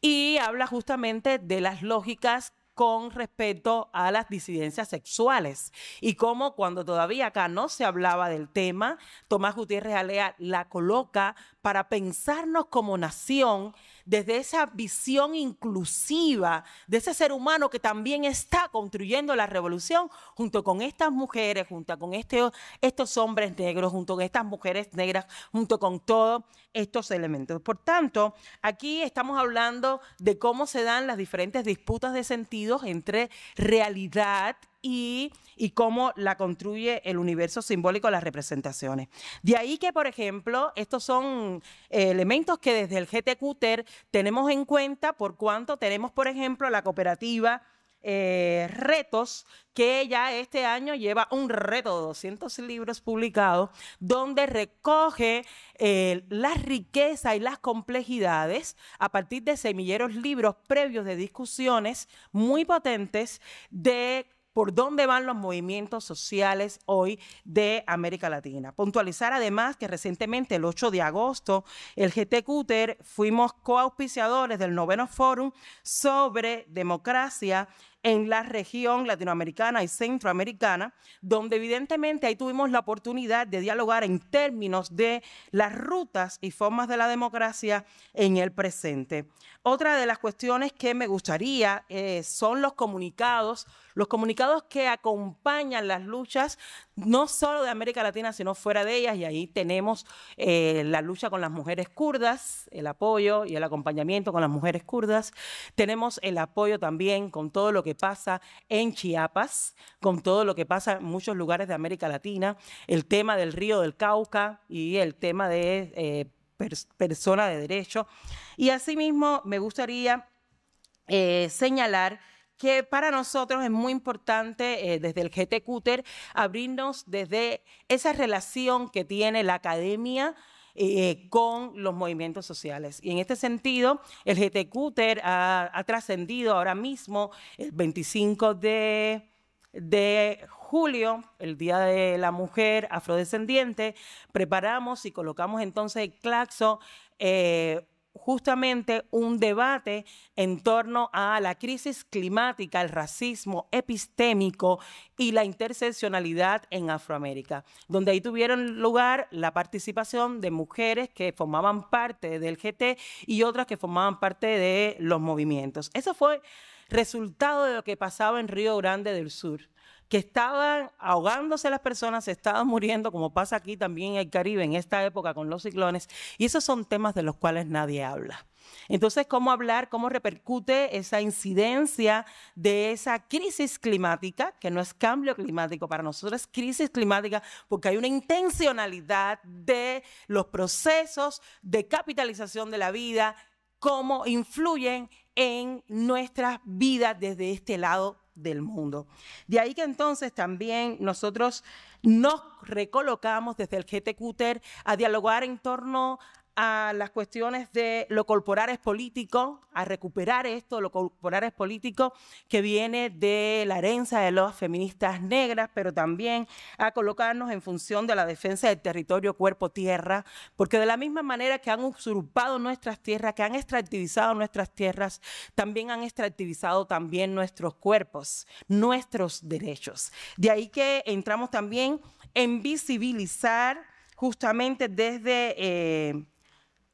y habla justamente de las lógicas con respecto a las disidencias sexuales y cómo cuando todavía acá no se hablaba del tema, Tomás Gutiérrez Alea la coloca para pensarnos como nación desde esa visión inclusiva de ese ser humano que también está construyendo la revolución junto con estas mujeres, junto con este estos hombres negros, junto con estas mujeres negras, junto con todos estos elementos. Por tanto, aquí estamos hablando de cómo se dan las diferentes disputas de sentidos entre realidad y, cómo la construye el universo simbólico de las representaciones. De ahí que, por ejemplo, estos son eh, elementos que desde el GTQTER tenemos en cuenta por cuanto tenemos, por ejemplo, la cooperativa. Eh, retos que ya este año lleva un reto de 200 libros publicados donde recoge eh, la riqueza y las complejidades a partir de semilleros libros previos de discusiones muy potentes de por dónde van los movimientos sociales hoy de América Latina. Puntualizar además que recientemente, el 8 de agosto, el GT fuimos coauspiciadores del noveno fórum sobre democracia en la región latinoamericana y centroamericana, donde evidentemente ahí tuvimos la oportunidad de dialogar en términos de las rutas y formas de la democracia en el presente. Otra de las cuestiones que me gustaría eh, son los comunicados, los comunicados que acompañan las luchas, no solo de América Latina, sino fuera de ellas, y ahí tenemos eh, la lucha con las mujeres kurdas, el apoyo y el acompañamiento con las mujeres kurdas, tenemos el apoyo también con todo lo que pasa en Chiapas, con todo lo que pasa en muchos lugares de América Latina, el tema del río del Cauca y el tema de eh, persona de derecho. Y asimismo me gustaría eh, señalar que para nosotros es muy importante eh, desde el GT abrirnos desde esa relación que tiene la academia eh, con los movimientos sociales. Y en este sentido, el GT ha, trascendido ahora mismo el 25 de julio, el Día de la Mujer Afrodescendiente, preparamos y colocamos entonces el claxo. Eh, justamente un debate en torno a la crisis climática, el racismo epistémico y la interseccionalidad en Afroamérica, donde ahí tuvieron lugar la participación de mujeres que formaban parte del GT y otras que formaban parte de los movimientos. Eso fue resultado de lo que pasaba en Río Grande del Sur que estaban ahogándose las personas, estaban muriendo, como pasa aquí también en el Caribe en esta época con los ciclones, y esos son temas de los cuales nadie habla. Entonces, ¿cómo hablar, cómo repercute esa incidencia de esa crisis climática, que no es cambio climático, para nosotros es crisis climática, porque hay una intencionalidad de los procesos de capitalización de la vida, cómo influyen en nuestras vidas desde este lado del mundo. De ahí que entonces también nosotros nos recolocamos desde el GT Cutter a dialogar en torno a las cuestiones de lo corporal es político, a recuperar esto, lo corporal es político, que viene de la herencia de las feministas negras, pero también a colocarnos en función de la defensa del territorio, cuerpo, tierra, porque de la misma manera que han usurpado nuestras tierras, que han extractivizado nuestras tierras, también han extractivizado también nuestros cuerpos, nuestros derechos. De ahí que entramos también en visibilizar justamente desde... Eh,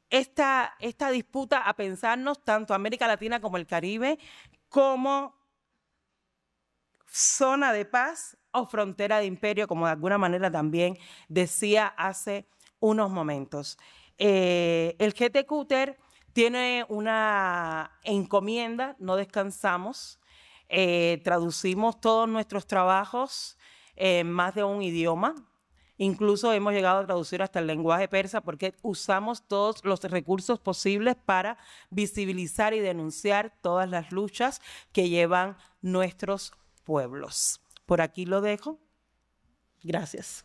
esta, disputa a pensarnos tanto América Latina como el Caribe como zona de paz o frontera de imperio, como de alguna manera también decía hace unos momentos. Eh, el GT Cutter tiene una encomienda, no descansamos, eh, traducimos todos nuestros trabajos en más de un idioma, Incluso hemos llegado a traducir hasta el lenguaje persa porque usamos todos los recursos posibles para visibilizar y denunciar todas las luchas que llevan nuestros pueblos. Por aquí lo dejo. Gracias.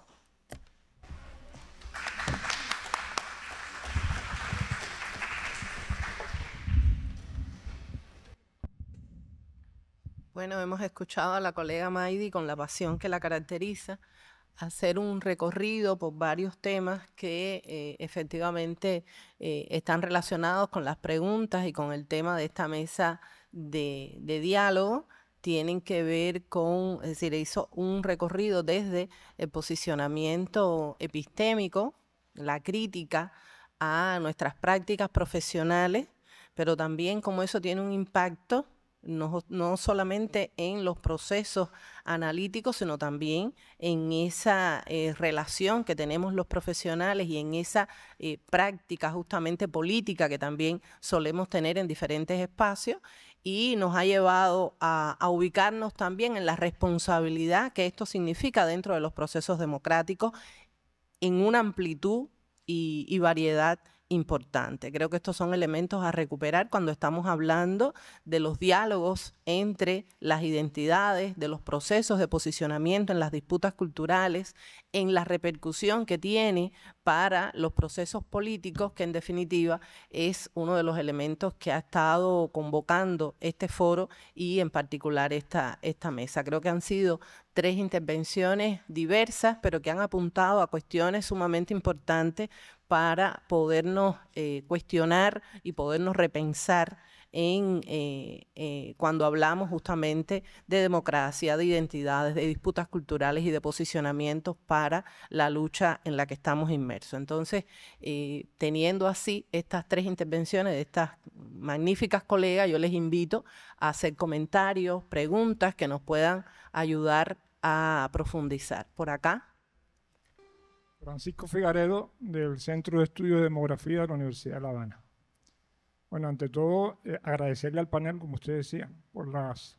Bueno, hemos escuchado a la colega Maidi con la pasión que la caracteriza hacer un recorrido por varios temas que eh, efectivamente eh, están relacionados con las preguntas y con el tema de esta mesa de, de diálogo. Tienen que ver con, es decir, hizo un recorrido desde el posicionamiento epistémico, la crítica a nuestras prácticas profesionales, pero también cómo eso tiene un impacto no, solamente en los procesos analíticos, sino también en esa eh, relación que tenemos los profesionales y en esa eh, práctica justamente política que también solemos tener en diferentes espacios y nos ha llevado a, ubicarnos también en la responsabilidad que esto significa dentro de los procesos democráticos en una amplitud y, y variedad importante. Creo que estos son elementos a recuperar cuando estamos hablando de los diálogos entre las identidades, de los procesos de posicionamiento en las disputas culturales, en la repercusión que tiene para los procesos políticos, que en definitiva es uno de los elementos que ha estado convocando este foro y en particular esta, esta mesa. Creo que han sido tres intervenciones diversas, pero que han apuntado a cuestiones sumamente importantes para podernos eh, cuestionar y podernos repensar en eh, eh, cuando hablamos justamente de democracia, de identidades, de disputas culturales y de posicionamientos para la lucha en la que estamos inmersos. Entonces, teniendo así estas tres intervenciones de estas magníficas colegas, yo les invito a hacer comentarios, preguntas que nos puedan ayudar a profundizar. Por acá. Francisco Figaredo, del Centro de Estudios de Demografía de la Universidad de La Habana. Bueno, ante todo, eh, agradecerle al panel, como usted decía, por las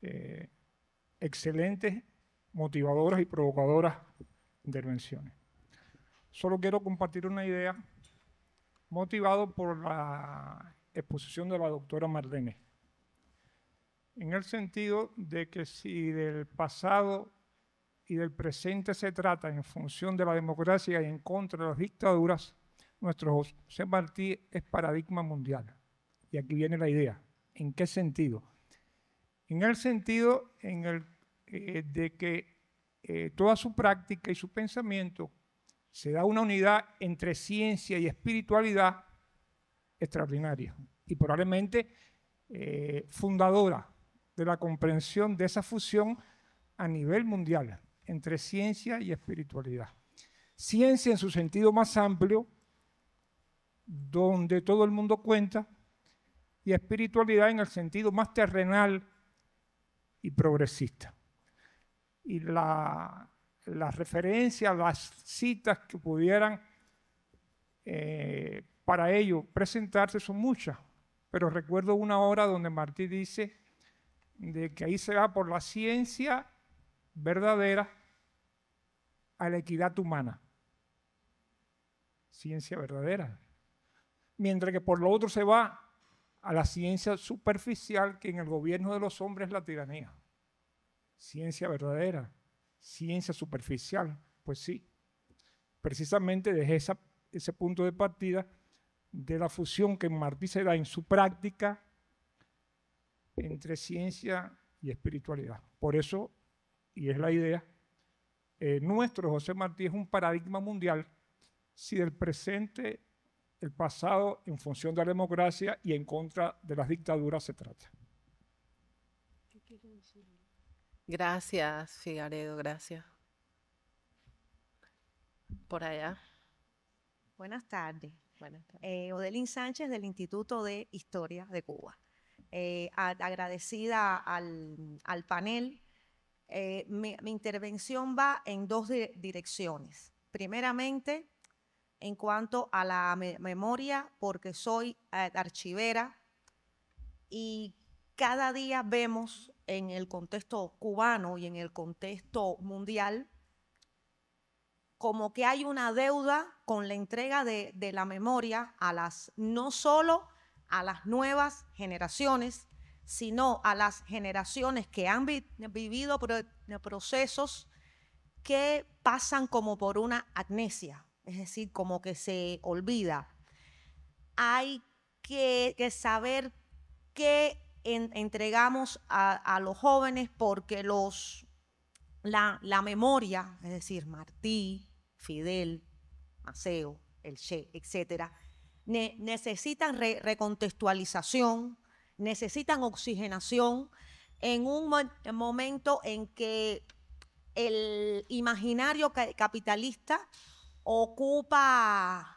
eh, excelentes, motivadoras y provocadoras intervenciones. Solo quiero compartir una idea motivado por la exposición de la doctora Marlene, en el sentido de que si del pasado y del presente se trata en función de la democracia y en contra de las dictaduras, nuestro José Martí es paradigma mundial. Y aquí viene la idea. ¿En qué sentido? En el sentido en el, eh, de que eh, toda su práctica y su pensamiento se da una unidad entre ciencia y espiritualidad extraordinaria y probablemente eh, fundadora de la comprensión de esa fusión a nivel mundial entre ciencia y espiritualidad. Ciencia en su sentido más amplio, donde todo el mundo cuenta, y espiritualidad en el sentido más terrenal y progresista. Y las referencias, las citas que pudieran eh, para ello presentarse son muchas, pero recuerdo una hora donde Martí dice de que ahí se va por la ciencia verdadera a la equidad humana. Ciencia verdadera. Mientras que por lo otro se va a la ciencia superficial que en el gobierno de los hombres es la tiranía. Ciencia verdadera, ciencia superficial, pues sí. Precisamente desde esa, ese punto de partida de la fusión que Martí se da en su práctica entre ciencia y espiritualidad. Por eso, y es la idea, eh, nuestro José Martí es un paradigma mundial si del presente, el pasado en función de la democracia y en contra de las dictaduras se trata. Gracias, Figaredo, gracias. Por allá. Buenas tardes. Eh, Odelín Sánchez del Instituto de Historia de Cuba. Eh, agradecida al panel eh, mi, intervención va en dos direcciones. Primeramente, en cuanto a la memoria, porque soy eh, archivera y cada día vemos en el contexto cubano y en el contexto mundial como que hay una deuda con la entrega de, de la memoria a las, no solo a las nuevas generaciones, sino a las generaciones que han vivido procesos que pasan como por una amnesia, es decir, como que se olvida. Hay que, saber qué entregamos a, los jóvenes porque los, la, memoria, es decir, Martí, Fidel, Maceo, el Che, etcétera, necesitan recontextualización, necesitan oxigenación en un momento en que el imaginario capitalista ocupa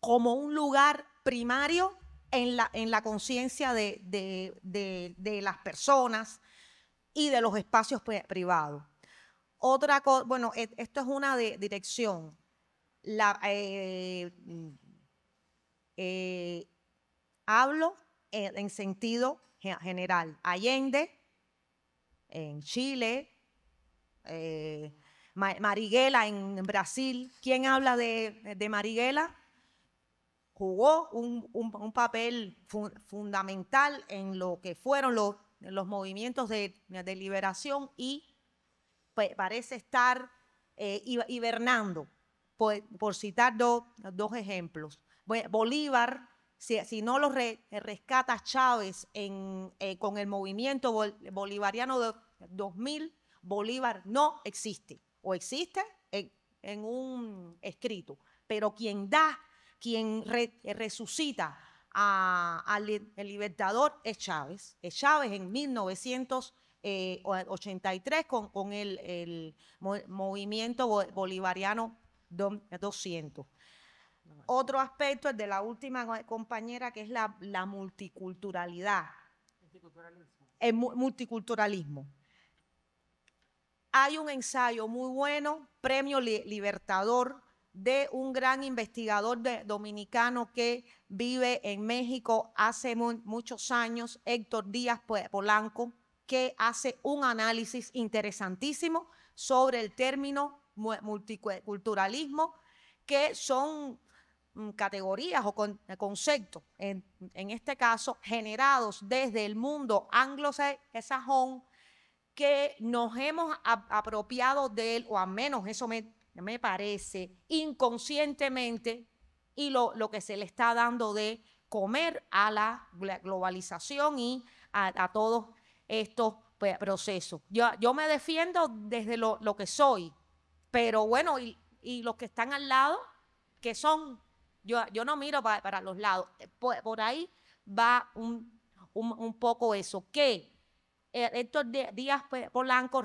como un lugar primario en la, en la conciencia de, las personas y de los espacios privados. Otra cosa, bueno, e, esto es una de dirección. La, eh, mm, eh, hablo en sentido general. Allende, en Chile, eh, en Brasil. ¿Quién habla de, de Jugó un, papel fundamental en lo que fueron los, los movimientos de, liberación y pues, parece estar eh, hibernando, pues, por, citar dos ejemplos. Bolívar si, no lo rescata Chávez eh, con el movimiento bolivariano 2000, Bolívar no existe. O existe en, un escrito. Pero quien da, quien resucita al libertador es Chávez. Es Chávez en 1983 eh, con, el, movimiento bolivariano 200. Otro aspecto, es de la última compañera, que es la, multiculturalidad. Multiculturalismo. El multiculturalismo. Hay un ensayo muy bueno, Premio Libertador, de un gran investigador dominicano que vive en México hace muchos años, Héctor Díaz Polanco, que hace un análisis interesantísimo sobre el término multiculturalismo, que son Mm, categorías o con, eh, conceptos, en, este caso, generados desde el mundo anglosajón que nos hemos apropiado de él, o al menos eso me, me parece, inconscientemente, y lo, lo, que se le está dando de comer a la globalización y a, todos estos pues, procesos. Yo, yo, me defiendo desde lo, que soy, pero bueno, y, y los que están al lado, que son yo, no miro para los lados. Eh, por, ahí va un, poco eso, que eh, estos Díaz pues, Polanco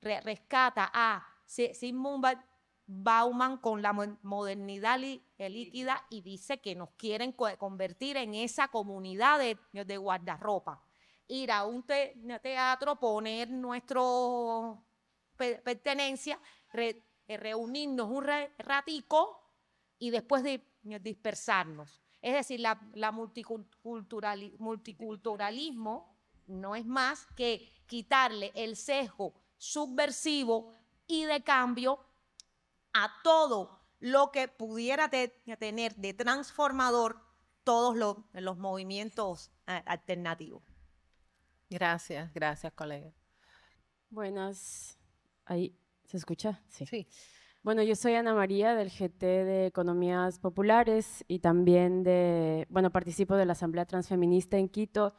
rescata a Simón Bauman con la modernidad eh, líquida y dice que nos quieren convertir en esa comunidad de, guardarropa. Ir a un teatro, poner nuestro pertenencia, reunirnos un ratico y después de dispersarnos. Es decir, la, multiculturalismo no es más que quitarle el sesgo subversivo y de cambio a todo lo que pudiera tener de transformador todos los movimientos eh, alternativos. Gracias, gracias, colega. Buenas. Ahí, ¿se escucha? Sí. sí. Bueno, yo soy Ana María del GT de Economías Populares y también de, bueno, participo de la Asamblea Transfeminista en Quito.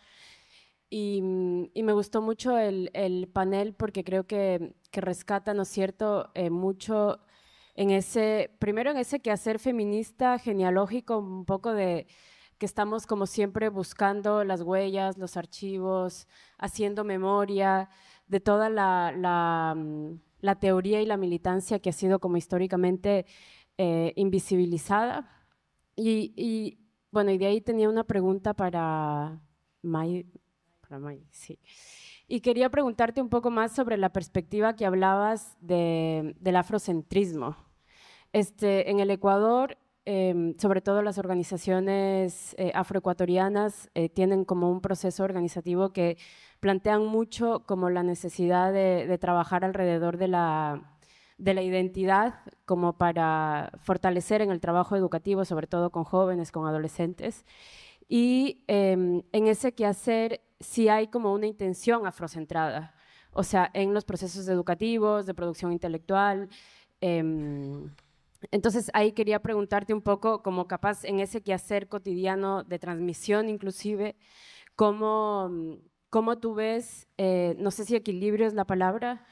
Y, mm, me gustó mucho el, panel porque creo que, rescata, ¿no es cierto?, eh, mucho en ese, primero en ese quehacer feminista genealógico, un poco de que estamos como siempre buscando las huellas, los archivos, haciendo memoria de toda la mm, la teoría y la militancia que ha sido como históricamente eh, invisibilizada. Y, bueno, y de ahí tenía una pregunta para May, para sí. Y quería preguntarte un poco más sobre la perspectiva que hablabas de, del afrocentrismo. Este, en el Ecuador, em, sobre todo las organizaciones eh, afroecuatorianas, eh, tienen como un proceso organizativo que plantean mucho como la necesidad de, trabajar alrededor de la, de la identidad como para fortalecer en el trabajo educativo, sobre todo con jóvenes, con adolescentes. Y em, en ese quehacer si hay como una intención afrocentrada, o sea, en los procesos educativos, de producción intelectual. Em, entonces ahí quería preguntarte un poco, como capaz en ese quehacer cotidiano de transmisión inclusive, cómo ¿Cómo tú ves, eh, no sé si equilibrio es la palabra,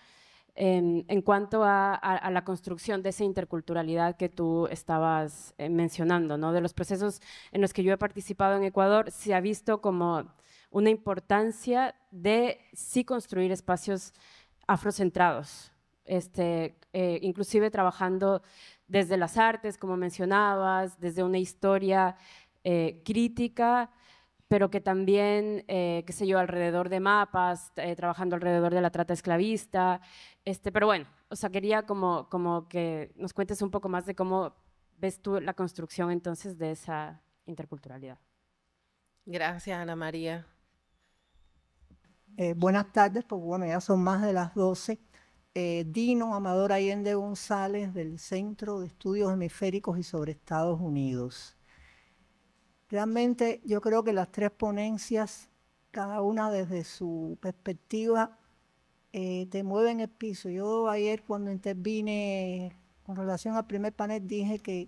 en, cuanto a, la construcción de esa interculturalidad que tú estabas eh, mencionando, ¿no? De los procesos en los que yo he participado en Ecuador, se ha visto como una importancia de sí construir espacios afrocentrados, este, eh, inclusive trabajando desde las artes, como mencionabas, desde una historia crítica pero que también, eh, qué sé yo, alrededor de mapas, eh, trabajando alrededor de la trata esclavista. Este, pero bueno, o sea, quería como, como que nos cuentes un poco más de cómo ves tú la construcción entonces de esa interculturalidad. Gracias, Ana María. Eh, buenas tardes, porque bueno, ya son más de las 12. Dino Amador Allende González del Centro de Estudios Hemisféricos y sobre Estados Unidos. Realmente yo creo que las tres ponencias, cada una desde su perspectiva, eh, te mueven el piso. Yo ayer cuando intervine con relación al primer panel dije que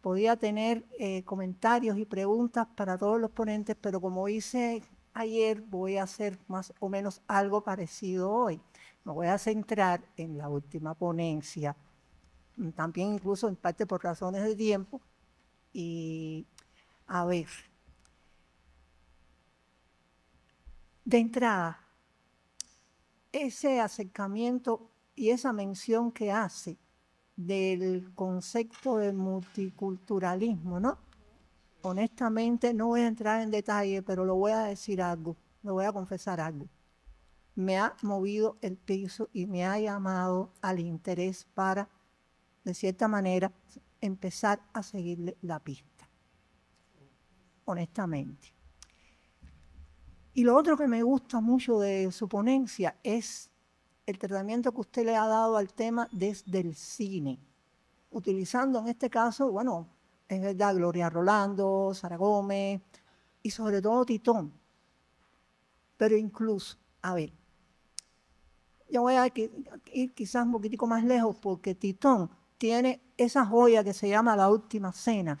podía tener eh, comentarios y preguntas para todos los ponentes, pero como hice ayer, voy a hacer más o menos algo parecido hoy. Me voy a centrar en la última ponencia, también incluso en parte por razones de tiempo, y a ver. De entrada, ese acercamiento y esa mención que hace del concepto de multiculturalismo, ¿no? Honestamente, no voy a entrar en detalle, pero lo voy a decir algo, lo voy a confesar algo. Me ha movido el piso y me ha llamado al interés para, de cierta manera, empezar a seguirle la pista honestamente. Y lo otro que me gusta mucho de su ponencia es el tratamiento que usted le ha dado al tema desde el cine, utilizando en este caso, bueno, es verdad, Gloria Rolando, Sara Gómez y sobre todo Titón. Pero incluso, a ver, yo voy a ir quizás un poquitico más lejos porque Titón tiene esa joya que se llama La Última Cena,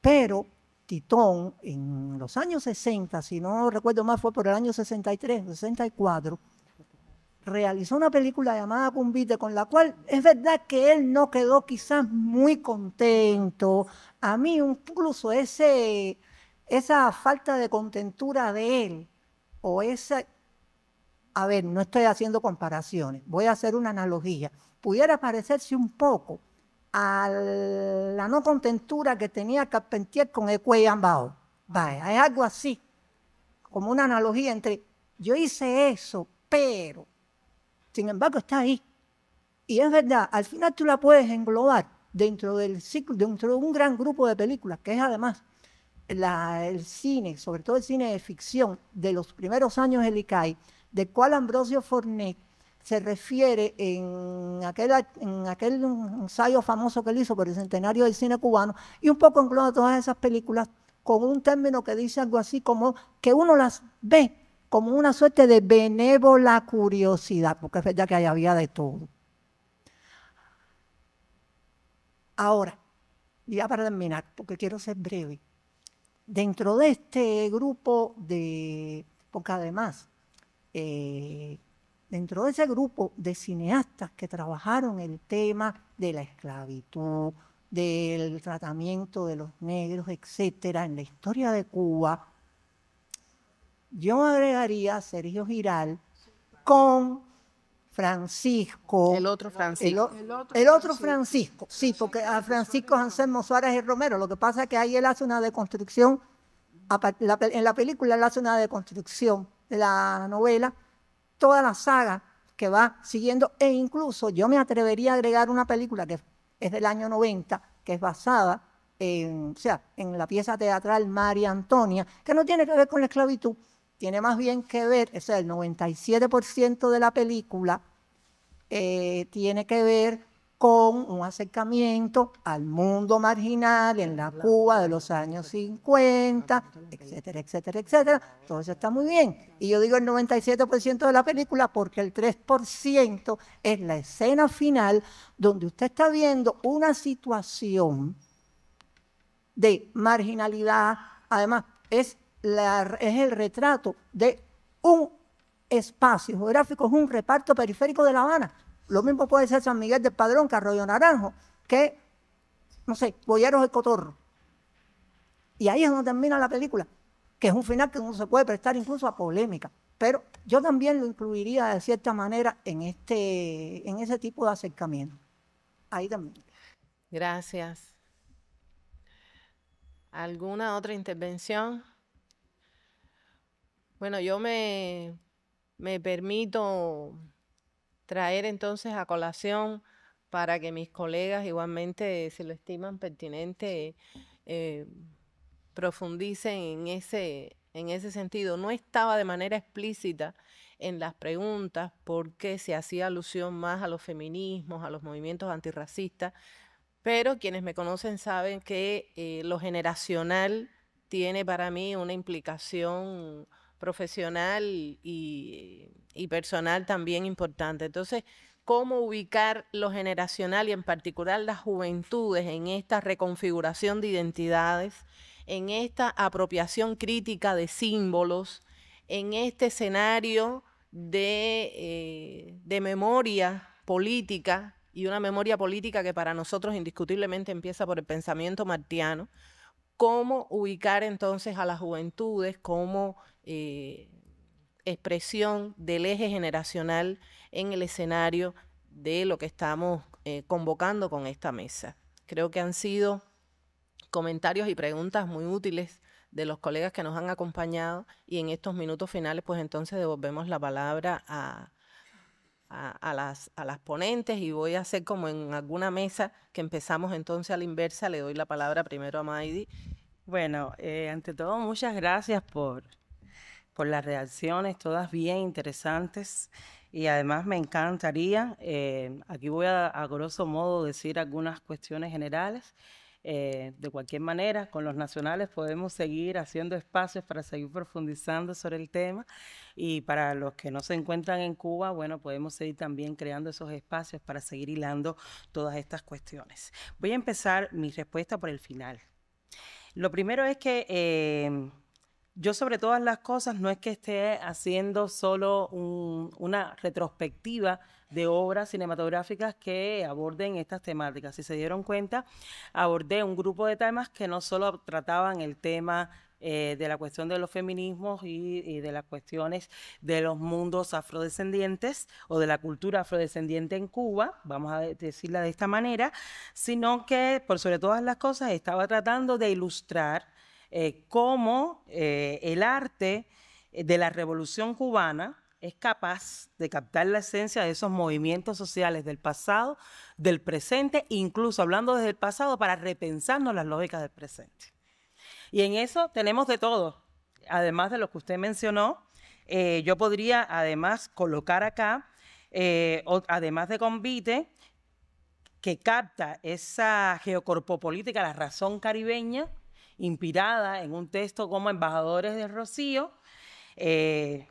pero Titón en los años 60, si no recuerdo mal, fue por el año 63, 64, realizó una película llamada Cumbite, con la cual es verdad que él no quedó quizás muy contento. A mí incluso esa falta de contentura de él, o esa... A ver, no estoy haciendo comparaciones, voy a hacer una analogía. Pudiera parecerse un poco a la no contentura que tenía Carpentier con el cuello ambao. Vaya, es algo así, como una analogía entre yo hice eso, pero, sin embargo, está ahí. Y es verdad, al final tú la puedes englobar dentro del ciclo, dentro de un gran grupo de películas, que es además el cine, sobre todo el cine de ficción de los primeros años del ICAI, de cual Ambrosio Fornet se refiere en aquel, en ensayo famoso que él hizo por el centenario del cine cubano, y un poco en todas esas películas con un término que dice algo así como que uno las ve como una suerte de benévola curiosidad, porque es verdad que había de todo. Ahora, ya para terminar, porque quiero ser breve, dentro de este grupo de, porque además, eh, dentro de ese grupo de cineastas que trabajaron el tema de la esclavitud, del tratamiento de los negros, etcétera, en la historia de Cuba, yo agregaría a Sergio Giral con Francisco. El otro Francisco. El, otro, Francisco. Sí, porque a Francisco Anselmo Suárez y Romero. Lo que pasa es que ahí él hace una deconstrucción, en la película él hace una deconstrucción de la novela toda la saga que va siguiendo e incluso yo me atrevería a agregar una película que es del año 90, que es basada en, sea, en la pieza teatral María Antonia, que no tiene que ver con la esclavitud, tiene más bien que ver, es el 97% de la película eh, tiene que ver con un acercamiento al mundo marginal en la Cuba de los años 50, etcétera, etcétera, etcétera. Todo eso está muy bien. Y yo digo el 97% de la película porque el 3% es la escena final donde usted está viendo una situación de marginalidad. Además, es, es el retrato de un espacio geográfico, es un reparto periférico de La Habana lo mismo puede ser San Miguel del Padrón, que Arroyo Naranjo, que, no sé, Boyeros el Cotorro. Y ahí es donde termina la película, que es un final que uno se puede prestar incluso a polémica. Pero yo también lo incluiría de cierta manera en, este, en ese tipo de acercamiento. Ahí también. Gracias. ¿Alguna otra intervención? Bueno, yo me, me permito traer entonces a colación para que mis colegas igualmente, si lo estiman pertinente, eh, profundicen en ese, en ese sentido. No estaba de manera explícita en las preguntas porque se hacía alusión más a los feminismos, a los movimientos antirracistas, pero quienes me conocen saben que eh, lo generacional tiene para mí una implicación profesional y, personal también importante. Entonces, cómo ubicar lo generacional y en particular las juventudes en esta reconfiguración de identidades, en esta apropiación crítica de símbolos, en este escenario de, eh, de memoria política y una memoria política que para nosotros indiscutiblemente empieza por el pensamiento martiano, cómo ubicar entonces a las juventudes, cómo eh, expresión del eje generacional en el escenario de lo que estamos eh, convocando con esta mesa. Creo que han sido comentarios y preguntas muy útiles de los colegas que nos han acompañado y en estos minutos finales pues entonces devolvemos la palabra a, las, ponentes y voy a hacer como en alguna mesa que empezamos entonces a la inversa, le doy la palabra primero a Maidi. Bueno, eh, ante todo muchas gracias por por las reacciones, todas bien interesantes. Y además me encantaría, eh, aquí voy a, a grosso modo decir algunas cuestiones generales. Eh, de cualquier manera, con los nacionales podemos seguir haciendo espacios para seguir profundizando sobre el tema y para los que no se encuentran en Cuba, bueno, podemos seguir también creando esos espacios para seguir hilando todas estas cuestiones. Voy a empezar mi respuesta por el final. Lo primero es que... Eh, yo sobre todas las cosas no es que esté haciendo solo una retrospectiva de obras cinematográficas que aborden estas temáticas. Si se dieron cuenta, abordé un grupo de temas que no solo trataban el tema eh, de la cuestión de los feminismos y, y, de las cuestiones de los mundos afrodescendientes o de la cultura afrodescendiente en Cuba, vamos a decirla de esta manera, sino que por sobre todas las cosas estaba tratando de ilustrar eh, cómo eh, el arte eh, de la revolución cubana es capaz de captar la esencia de esos movimientos sociales del pasado, del presente, incluso hablando desde el pasado para repensarnos las lógicas del presente. Y en eso tenemos de todo. Además de lo que usted mencionó, yo podría además colocar acá, además de convite, que capta esa geocorpopolítica, la razón caribeña, inspirada en un texto como Embajadores de Rocío, eh,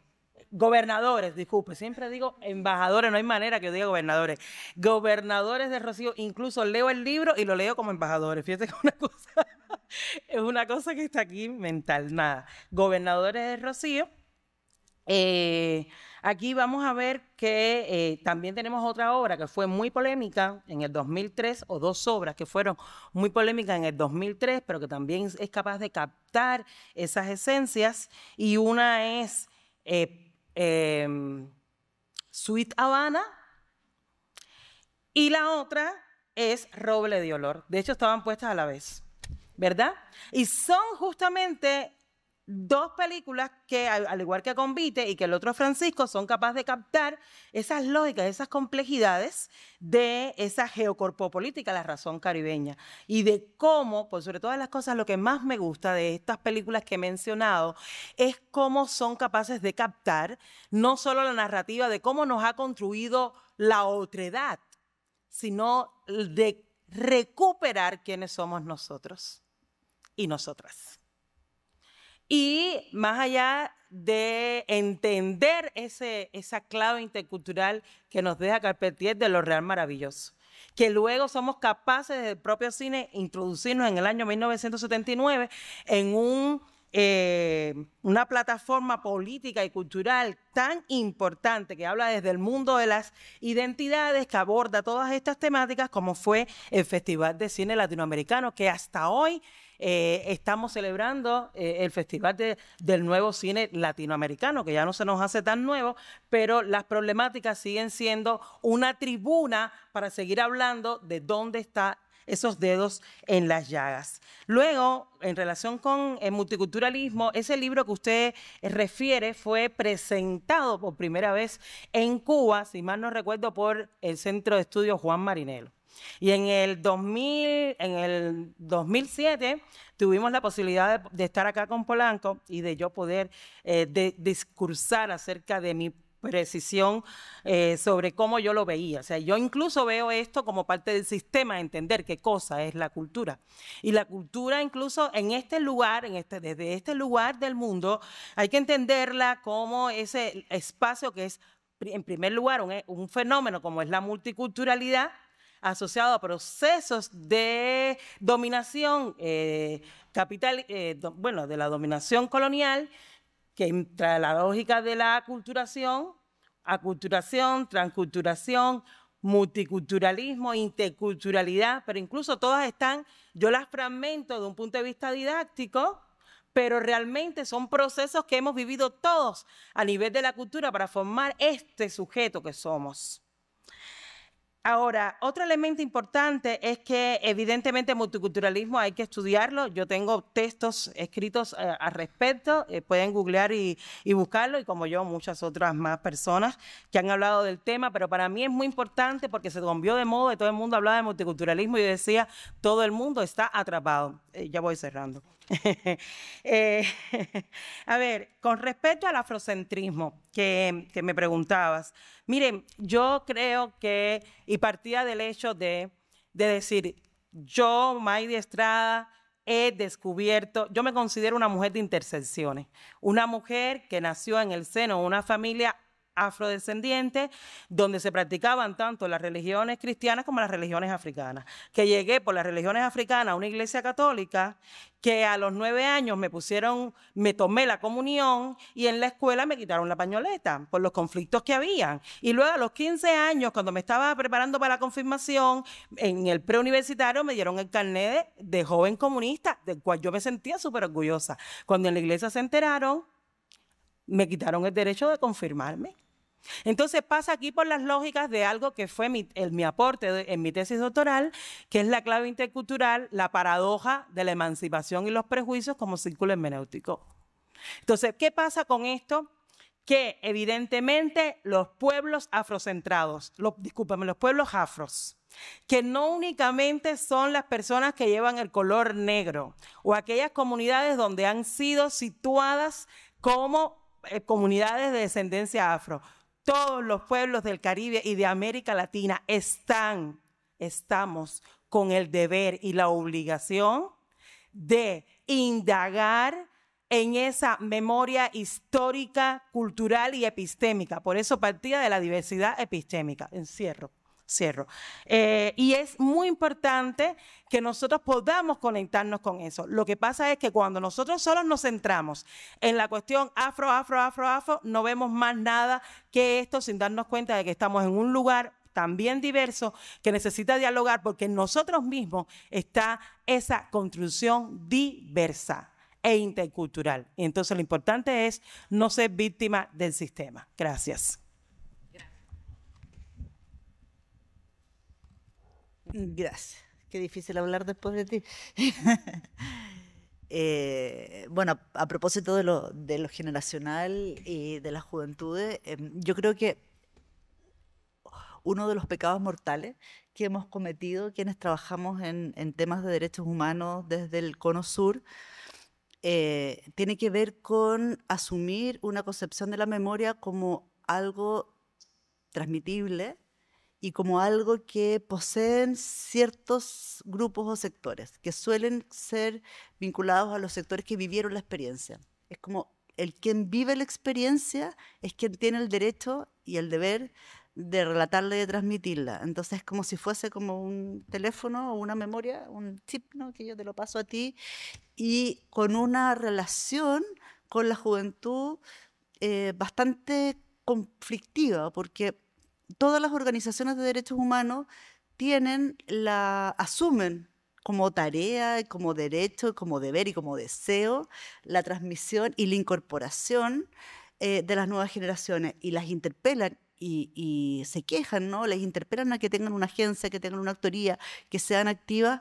gobernadores, disculpe, siempre digo embajadores, no hay manera que yo diga gobernadores, gobernadores de Rocío, incluso leo el libro y lo leo como embajadores, fíjate que una cosa, es una cosa que está aquí mental, nada, gobernadores de Rocío, eh, Aquí vamos a ver que eh, también tenemos otra obra que fue muy polémica en el 2003, o dos obras que fueron muy polémicas en el 2003, pero que también es capaz de captar esas esencias. Y una es eh, em, Sweet Habana y la otra es Roble de Olor. De hecho, estaban puestas a la vez. ¿verdad? Y son justamente dos películas que, al, igual que Convite y que el otro Francisco, son capaces de captar esas lógicas, esas complejidades de esa geocorpopolítica, la razón caribeña, y de cómo, por sobre todas las cosas, lo que más me gusta de estas películas que he mencionado es cómo son capaces de captar no solo la narrativa de cómo nos ha construido la otredad, sino de recuperar quiénes somos nosotros y nosotras. Y más allá de entender ese, esa clave intercultural que nos deja Carpetier de lo real maravilloso, que luego somos capaces del propio cine introducirnos en el año 1979 en un, eh, una plataforma política y cultural tan importante que habla desde el mundo de las identidades, que aborda todas estas temáticas, como fue el Festival de Cine Latinoamericano, que hasta hoy eh, estamos celebrando eh, el Festival del Nuevo Cine Latinoamericano, que ya no se nos hace tan nuevo, pero las problemáticas siguen siendo una tribuna para seguir hablando de dónde están esos dedos en las llagas. Luego, en relación con el eh, multiculturalismo, ese libro que usted refiere fue presentado por primera vez en Cuba, si mal no recuerdo, por el Centro de Estudios Juan Marinelo. Y en el, 2007 tuvimos la posibilidad de, estar acá con Polanco y de yo poder eh, discursar acerca de mi precisión eh, sobre cómo yo lo veía. O sea, yo incluso veo esto como parte del sistema, entender qué cosa es la cultura. Y la cultura incluso en este lugar, este, desde este lugar del mundo, hay que entenderla como ese espacio que es, en primer lugar, un fenómeno como es la multiculturalidad, asociado a procesos de dominación eh, capital, eh, bueno, de la dominación colonial, que entra la lógica de la aculturación, aculturación, transculturación, multiculturalismo, interculturalidad, pero incluso todas están, yo las fragmento de un punto de vista didáctico, pero realmente son procesos que hemos vivido todos a nivel de la cultura para formar este sujeto que somos. Ahora, otro elemento importante es que evidentemente multiculturalismo hay que estudiarlo. Yo tengo textos escritos eh, al respecto, eh, pueden googlear y, buscarlo, y como yo, muchas otras más personas que han hablado del tema, pero para mí es muy importante porque se convió de modo, y todo el mundo hablaba de multiculturalismo y decía, todo el mundo está atrapado. Eh, ya voy cerrando. Eh, a ver, con respecto al afrocentrismo que, me preguntabas, miren, yo creo que, y partía del hecho de, decir, yo, Maide Estrada, he descubierto, yo me considero una mujer de intersecciones, una mujer que nació en el seno de una familia afrodescendiente, donde se practicaban tanto las religiones cristianas como las religiones africanas. Que llegué por las religiones africanas a una iglesia católica que a los nueve años me pusieron, me tomé la comunión y en la escuela me quitaron la pañoleta por los conflictos que habían. Y luego a los 15 años, cuando me estaba preparando para la confirmación, en el preuniversitario me dieron el carné de, de joven comunista, del cual yo me sentía súper orgullosa. Cuando en la iglesia se enteraron, me quitaron el derecho de confirmarme. Entonces pasa aquí por las lógicas de algo que fue mi, aporte en mi tesis doctoral, que es la clave intercultural, la paradoja de la emancipación y los prejuicios como círculo hermenéutico. Entonces, ¿qué pasa con esto? Que evidentemente los pueblos afrocentrados, los, los pueblos afros, que no únicamente son las personas que llevan el color negro o aquellas comunidades donde han sido situadas como eh, comunidades de descendencia afro, todos los pueblos del Caribe y de América Latina están, estamos con el deber y la obligación de indagar en esa memoria histórica, cultural y epistémica. Por eso partía de la diversidad epistémica. Encierro cierro. Eh, y es muy importante que nosotros podamos conectarnos con eso. Lo que pasa es que cuando nosotros solos nos centramos en la cuestión afro, afro, afro, afro, no vemos más nada que esto sin darnos cuenta de que estamos en un lugar también diverso que necesita dialogar porque en nosotros mismos está esa construcción diversa e intercultural. Y entonces lo importante es no ser víctima del sistema. Gracias. Gracias. Qué difícil hablar después de ti. Eh, bueno, a propósito de lo, generacional y de la juventudes, em, yo creo que uno de los pecados mortales que hemos cometido quienes trabajamos en, temas de derechos humanos desde el Cono Sur eh, tiene que ver con asumir una concepción de la memoria como algo transmitible y como algo que poseen ciertos grupos o sectores, que suelen ser vinculados a los sectores que vivieron la experiencia. Es como el quien vive la experiencia es quien tiene el derecho y el deber de relatarla y de transmitirla. Entonces es como si fuese como un teléfono o una memoria, un chip, ¿no? que yo te lo paso a ti, y con una relación con la juventud eh, bastante conflictiva, porque todas las organizaciones de derechos humanos tienen la asumen como tarea, como derecho, como deber y como deseo la transmisión y la incorporación eh, de las nuevas generaciones y las interpelan y, y, se quejan, ¿no? Les interpelan a que tengan una agencia, que tengan una autoría, que sean activas,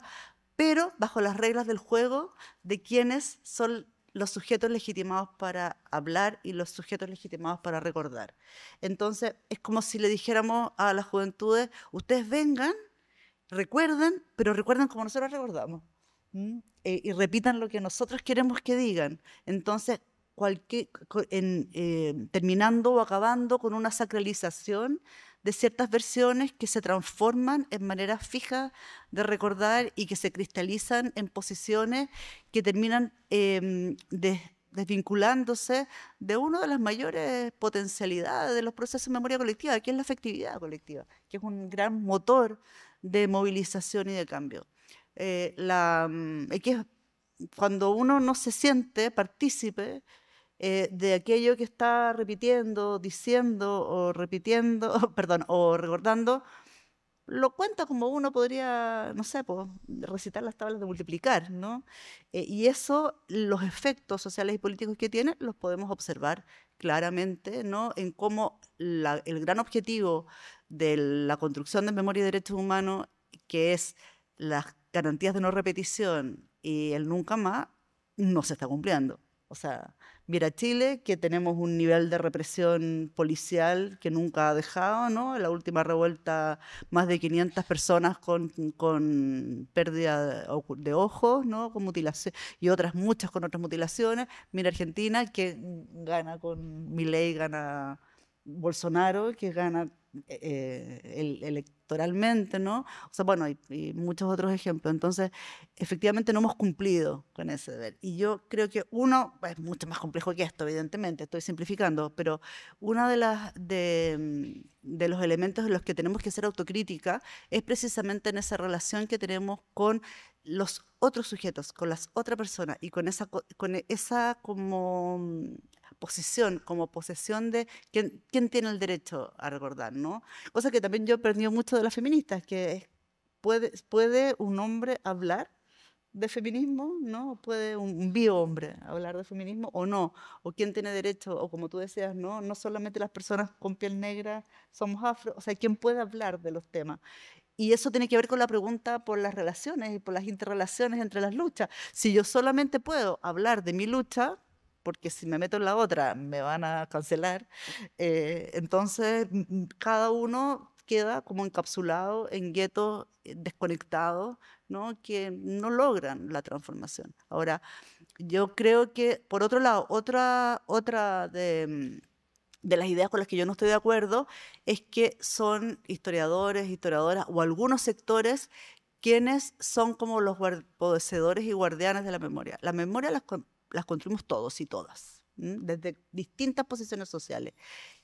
pero bajo las reglas del juego de quienes son los sujetos legitimados para hablar y los sujetos legitimados para recordar. Entonces, es como si le dijéramos a las juventudes, ustedes vengan, recuerden, pero recuerden como nosotros recordamos. Eh, y repitan lo que nosotros queremos que digan. Entonces, eh, terminando o acabando con una sacralización de ciertas versiones que se transforman en maneras fijas de recordar y que se cristalizan en posiciones que terminan em, desvinculándose de una de las mayores potencialidades de los procesos de memoria colectiva, que es la afectividad colectiva, que es un gran motor de movilización y de cambio. Eh, mm, cuando uno no se siente partícipe, eh, de aquello que está repitiendo, diciendo o repitiendo, perdón, o recordando, lo cuenta como uno podría, no sé, recitar las tablas de multiplicar, ¿no? Eh, y eso, los efectos sociales y políticos que tiene, los podemos observar claramente, ¿no? En cómo el gran objetivo de la construcción de memoria y derechos humanos, que es las garantías de no repetición y el nunca más, no se está cumpliendo. O sea, Mira Chile, que tenemos un nivel de represión policial que nunca ha dejado, ¿no? la última revuelta, más de 500 personas con, con pérdida de ojos, ¿no? Con mutilación y otras muchas con otras mutilaciones. Mira Argentina, que gana con Milei, gana Bolsonaro, que gana eh, eh, electoralmente, ¿no? O sea, bueno, y, muchos otros ejemplos. Entonces, efectivamente no hemos cumplido con ese deber. Y yo creo que uno, es mucho más complejo que esto, evidentemente, estoy simplificando, pero uno de, mm, de, los elementos en los que tenemos que hacer autocrítica es precisamente en esa relación que tenemos con los otros sujetos, con las otras personas y con esa, con esa como mm, posición como posesión de quién, tiene el derecho a recordar, ¿no? Cosa que también yo he aprendido mucho de las feministas, que puede, un hombre hablar de feminismo, ¿no? Puede un biohombre hablar de feminismo o no, o quién tiene derecho, o como tú deseas, ¿no? No solamente las personas con piel negra somos afro, o sea, quién puede hablar de los temas. Y eso tiene que ver con la pregunta por las relaciones y por las interrelaciones entre las luchas. Si yo solamente puedo hablar de mi lucha, porque si me meto en la otra me van a cancelar. Eh, entonces, mm, mm, cada uno queda como encapsulado en guetos eh, desconectados, ¿no? que no logran la transformación. Ahora, yo creo que, por otro lado, otra, otra de, mm, de, las ideas con las que yo no estoy de acuerdo es que son historiadores, historiadoras o algunos sectores quienes son como los poseedores y guardianes de la memoria. La memoria las, las construimos todos y todas, desde distintas posiciones sociales.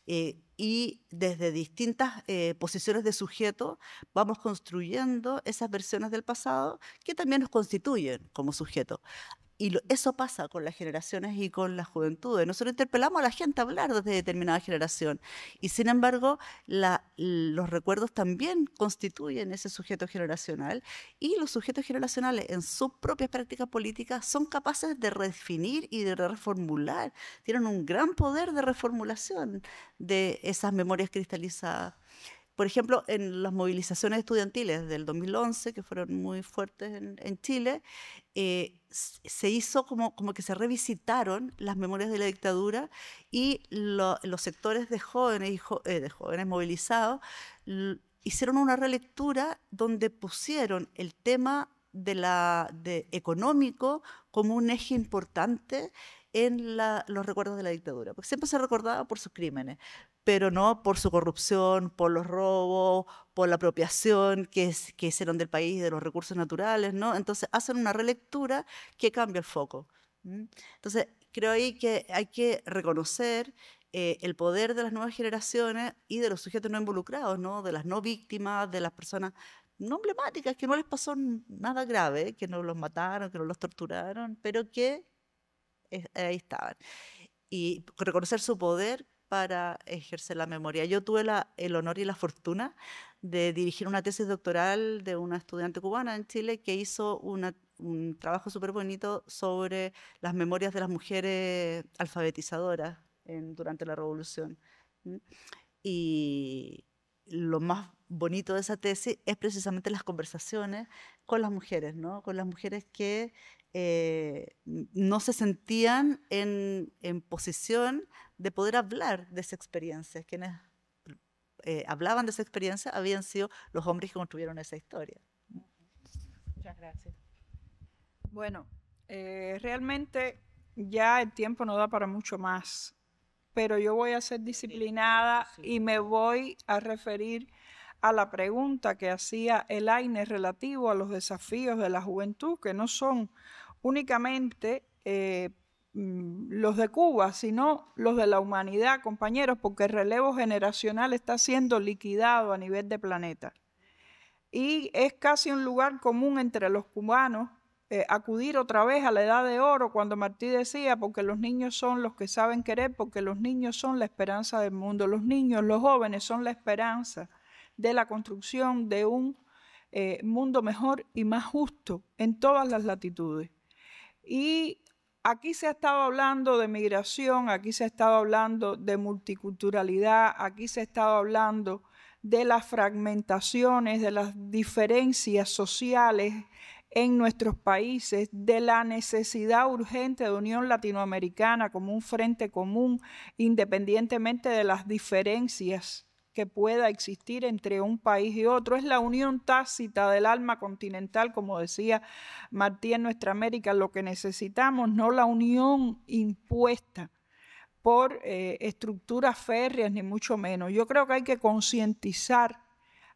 Eh, y desde distintas eh, posiciones de sujeto vamos construyendo esas versiones del pasado que también nos constituyen como sujeto. Y eso pasa con las generaciones y con las juventudes. Nosotros interpelamos a la gente a hablar desde determinada generación. Y sin embargo, la, los recuerdos también constituyen ese sujeto generacional. Y los sujetos generacionales, en sus propias prácticas políticas, son capaces de redefinir y de reformular. Tienen un gran poder de reformulación de esas memorias cristalizadas por ejemplo, en las movilizaciones estudiantiles del 2011, que fueron muy fuertes en, Chile, eh, se hizo como, como que se revisitaron las memorias de la dictadura y los sectores de jóvenes, eh, de jóvenes movilizados hicieron una relectura donde pusieron el tema de la, de económico como un eje importante en los recuerdos de la dictadura, porque siempre se recordaba por sus crímenes, pero no por su corrupción, por los robos, por la apropiación que, hicieron del país, de los recursos naturales, ¿no? Entonces hacen una relectura que cambia el foco. Entonces creo ahí que hay que reconocer eh, el poder de las nuevas generaciones y de los sujetos no involucrados, ¿no? De las no víctimas, de las personas no emblemáticas, que no les pasó nada grave, que no los mataron, que no los torturaron, pero que eh, ahí estaban. Y reconocer su poder para ejercer la memoria. Yo tuve el honor y la fortuna de dirigir una tesis doctoral de una estudiante cubana en Chile que hizo un trabajo súper bonito sobre las memorias de las mujeres alfabetizadoras durante la revolución. Y lo más bonito de esa tesis es precisamente las conversaciones con las mujeres, ¿no? con las mujeres que eh, no se sentían en, posición de poder hablar de esa experiencia. Quienes eh, hablaban de esa experiencia habían sido los hombres que construyeron esa historia. Muchas gracias. Bueno, eh, realmente ya el tiempo no da para mucho más, pero yo voy a ser disciplinada y me voy a referir a la pregunta que hacía el Aine relativo a los desafíos de la juventud, que no son únicamente eh, mm, los de Cuba, sino los de la humanidad, compañeros, porque el relevo generacional está siendo liquidado a nivel de planeta. Y es casi un lugar común entre los cubanos eh, acudir otra vez a la edad de oro cuando Martí decía, porque los niños son los que saben querer, porque los niños son la esperanza del mundo, los niños, los jóvenes son la esperanza de la construcción de un eh, mundo mejor y más justo en todas las latitudes. Y aquí se ha estado hablando de migración, aquí se ha estado hablando de multiculturalidad, aquí se ha estado hablando de las fragmentaciones, de las diferencias sociales en nuestros países, de la necesidad urgente de unión latinoamericana como un frente común, independientemente de las diferencias que pueda existir entre un país y otro. Es la unión tácita del alma continental, como decía Martí en Nuestra América, lo que necesitamos, no la unión impuesta por eh, estructuras férreas, ni mucho menos. Yo creo que hay que concientizar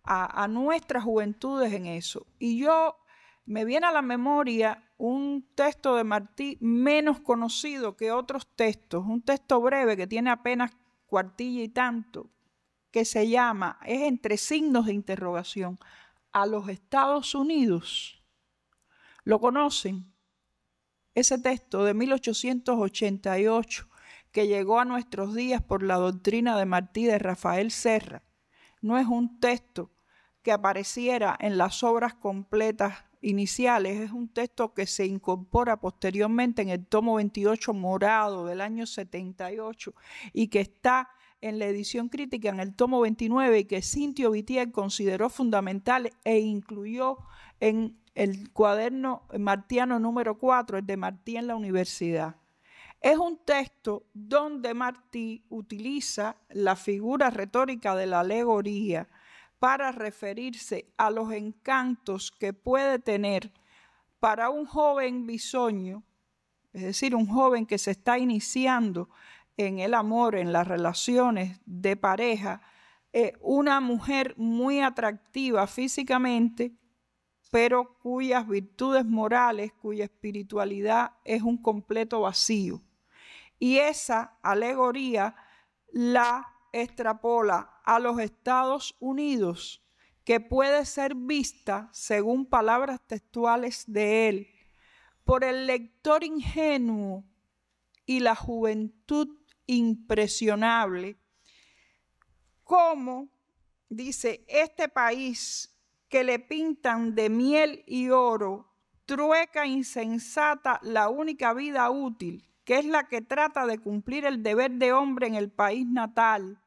a nuestras juventudes en eso. Y yo me viene a la memoria un texto de Martí menos conocido que otros textos, un texto breve que tiene apenas cuartilla y tanto, que se llama, es entre signos de interrogación, a los Estados Unidos. ¿Lo conocen? Ese texto de 1888 que llegó a nuestros días por la doctrina de Martí de Rafael Serra, no es un texto que apareciera en las obras completas iniciales, es un texto que se incorpora posteriormente en el tomo 28 morado del año 78 y que está en la edición crítica, en el tomo 29, que Cintio Vitier consideró fundamental e incluyó en el cuaderno martiano número 4, el de Martí en la universidad. Es un texto donde Martí utiliza la figura retórica de la alegoría para referirse a los encantos que puede tener para un joven bisoño, es decir, un joven que se está iniciando en el amor, en las relaciones de pareja, eh, una mujer muy atractiva físicamente, pero cuyas virtudes morales, cuya espiritualidad es un completo vacío. Y esa alegoría la extrapola a los Estados Unidos, que puede ser vista, según palabras textuales de él, por el lector ingenuo y la juventud impresionable cómo, dice, este país que le pintan de miel y oro, trueca insensata la única vida útil, que es la que trata de cumplir el deber de hombre en el país natal,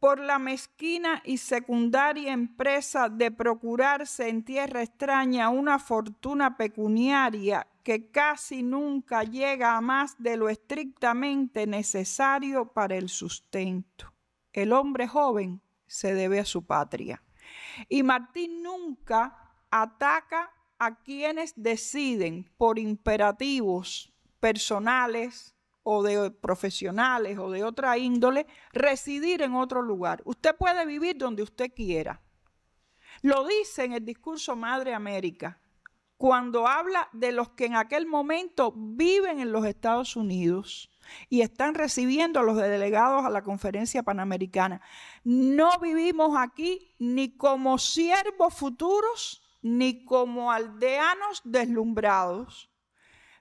por la mezquina y secundaria empresa de procurarse en tierra extraña una fortuna pecuniaria que casi nunca llega a más de lo estrictamente necesario para el sustento. El hombre joven se debe a su patria. Y Martín nunca ataca a quienes deciden por imperativos personales o de profesionales o de otra índole residir en otro lugar. Usted puede vivir donde usted quiera. Lo dice en el discurso Madre América cuando habla de los que en aquel momento viven en los Estados Unidos y están recibiendo a los delegados a la conferencia panamericana. No vivimos aquí ni como siervos futuros ni como aldeanos deslumbrados,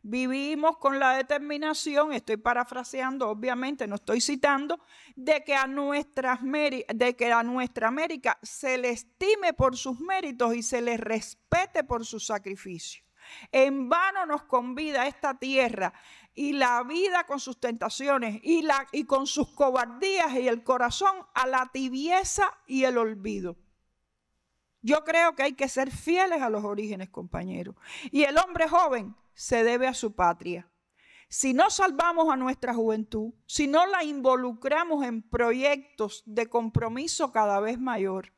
vivimos con la determinación, estoy parafraseando, obviamente no estoy citando, de que a, nuestras, de que a nuestra América se le estime por sus méritos y se le respete por su sacrificio. En vano nos convida esta tierra y la vida con sus tentaciones y, la, y con sus cobardías y el corazón a la tibieza y el olvido. Yo creo que hay que ser fieles a los orígenes, compañeros. Y el hombre joven se debe a su patria. Si no salvamos a nuestra juventud, si no la involucramos en proyectos de compromiso cada vez mayor,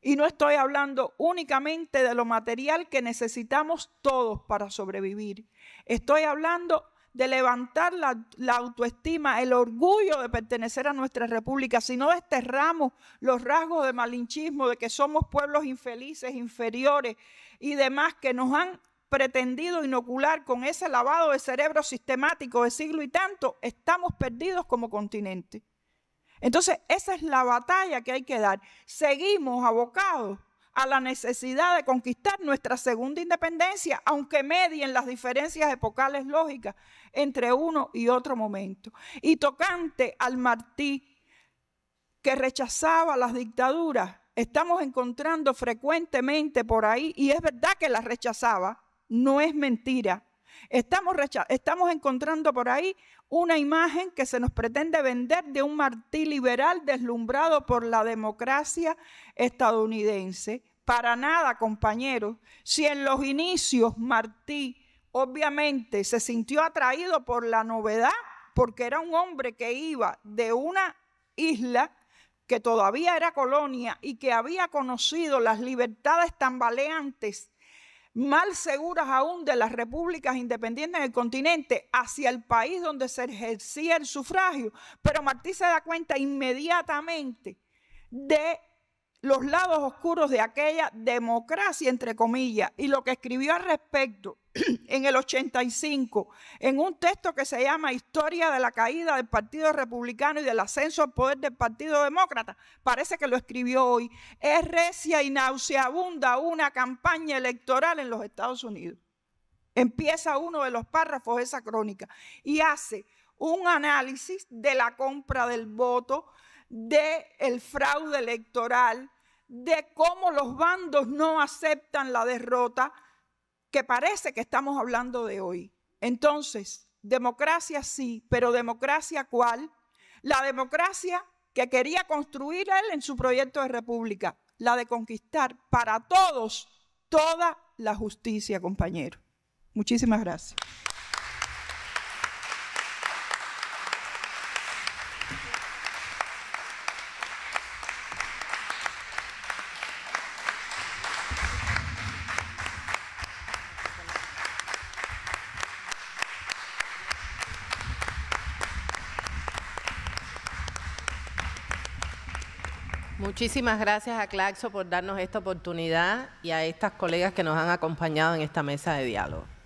y no estoy hablando únicamente de lo material que necesitamos todos para sobrevivir, estoy hablando de levantar la, autoestima, el orgullo de pertenecer a nuestra república, si no desterramos los rasgos de malinchismo, de que somos pueblos infelices, inferiores y demás que nos han pretendido inocular con ese lavado de cerebro sistemático de siglo y tanto, estamos perdidos como continente. Entonces, esa es la batalla que hay que dar. Seguimos abocados a la necesidad de conquistar nuestra segunda independencia, aunque medien las diferencias epocales lógicas entre uno y otro momento. Y tocante al Martí, que rechazaba las dictaduras, estamos encontrando frecuentemente por ahí, y es verdad que las rechazaba, no es mentira. Estamos, encontrando por ahí una imagen que se nos pretende vender de un martí liberal deslumbrado por la democracia estadounidense. Para nada, compañeros. Si en los inicios Martí obviamente se sintió atraído por la novedad, porque era un hombre que iba de una isla que todavía era colonia y que había conocido las libertades tambaleantes mal seguras aún de las repúblicas independientes del continente hacia el país donde se ejercía el sufragio. Pero Martí se da cuenta inmediatamente de los lados oscuros de aquella democracia, entre comillas, y lo que escribió al respecto en el 85, en un texto que se llama Historia de la caída del Partido Republicano y del ascenso al poder del Partido Demócrata, parece que lo escribió hoy, es recia y nauseabunda una campaña electoral en los Estados Unidos. Empieza uno de los párrafos de esa crónica y hace un análisis de la compra del voto, de el fraude electoral, de cómo los bandos no aceptan la derrota, que parece que estamos hablando de hoy. Entonces, democracia sí, pero democracia cuál? La democracia que quería construir él en su proyecto de república, la de conquistar para todos toda la justicia, compañero. Muchísimas gracias. Muchísimas gracias a Claxo por darnos esta oportunidad y a estas colegas que nos han acompañado en esta mesa de diálogo.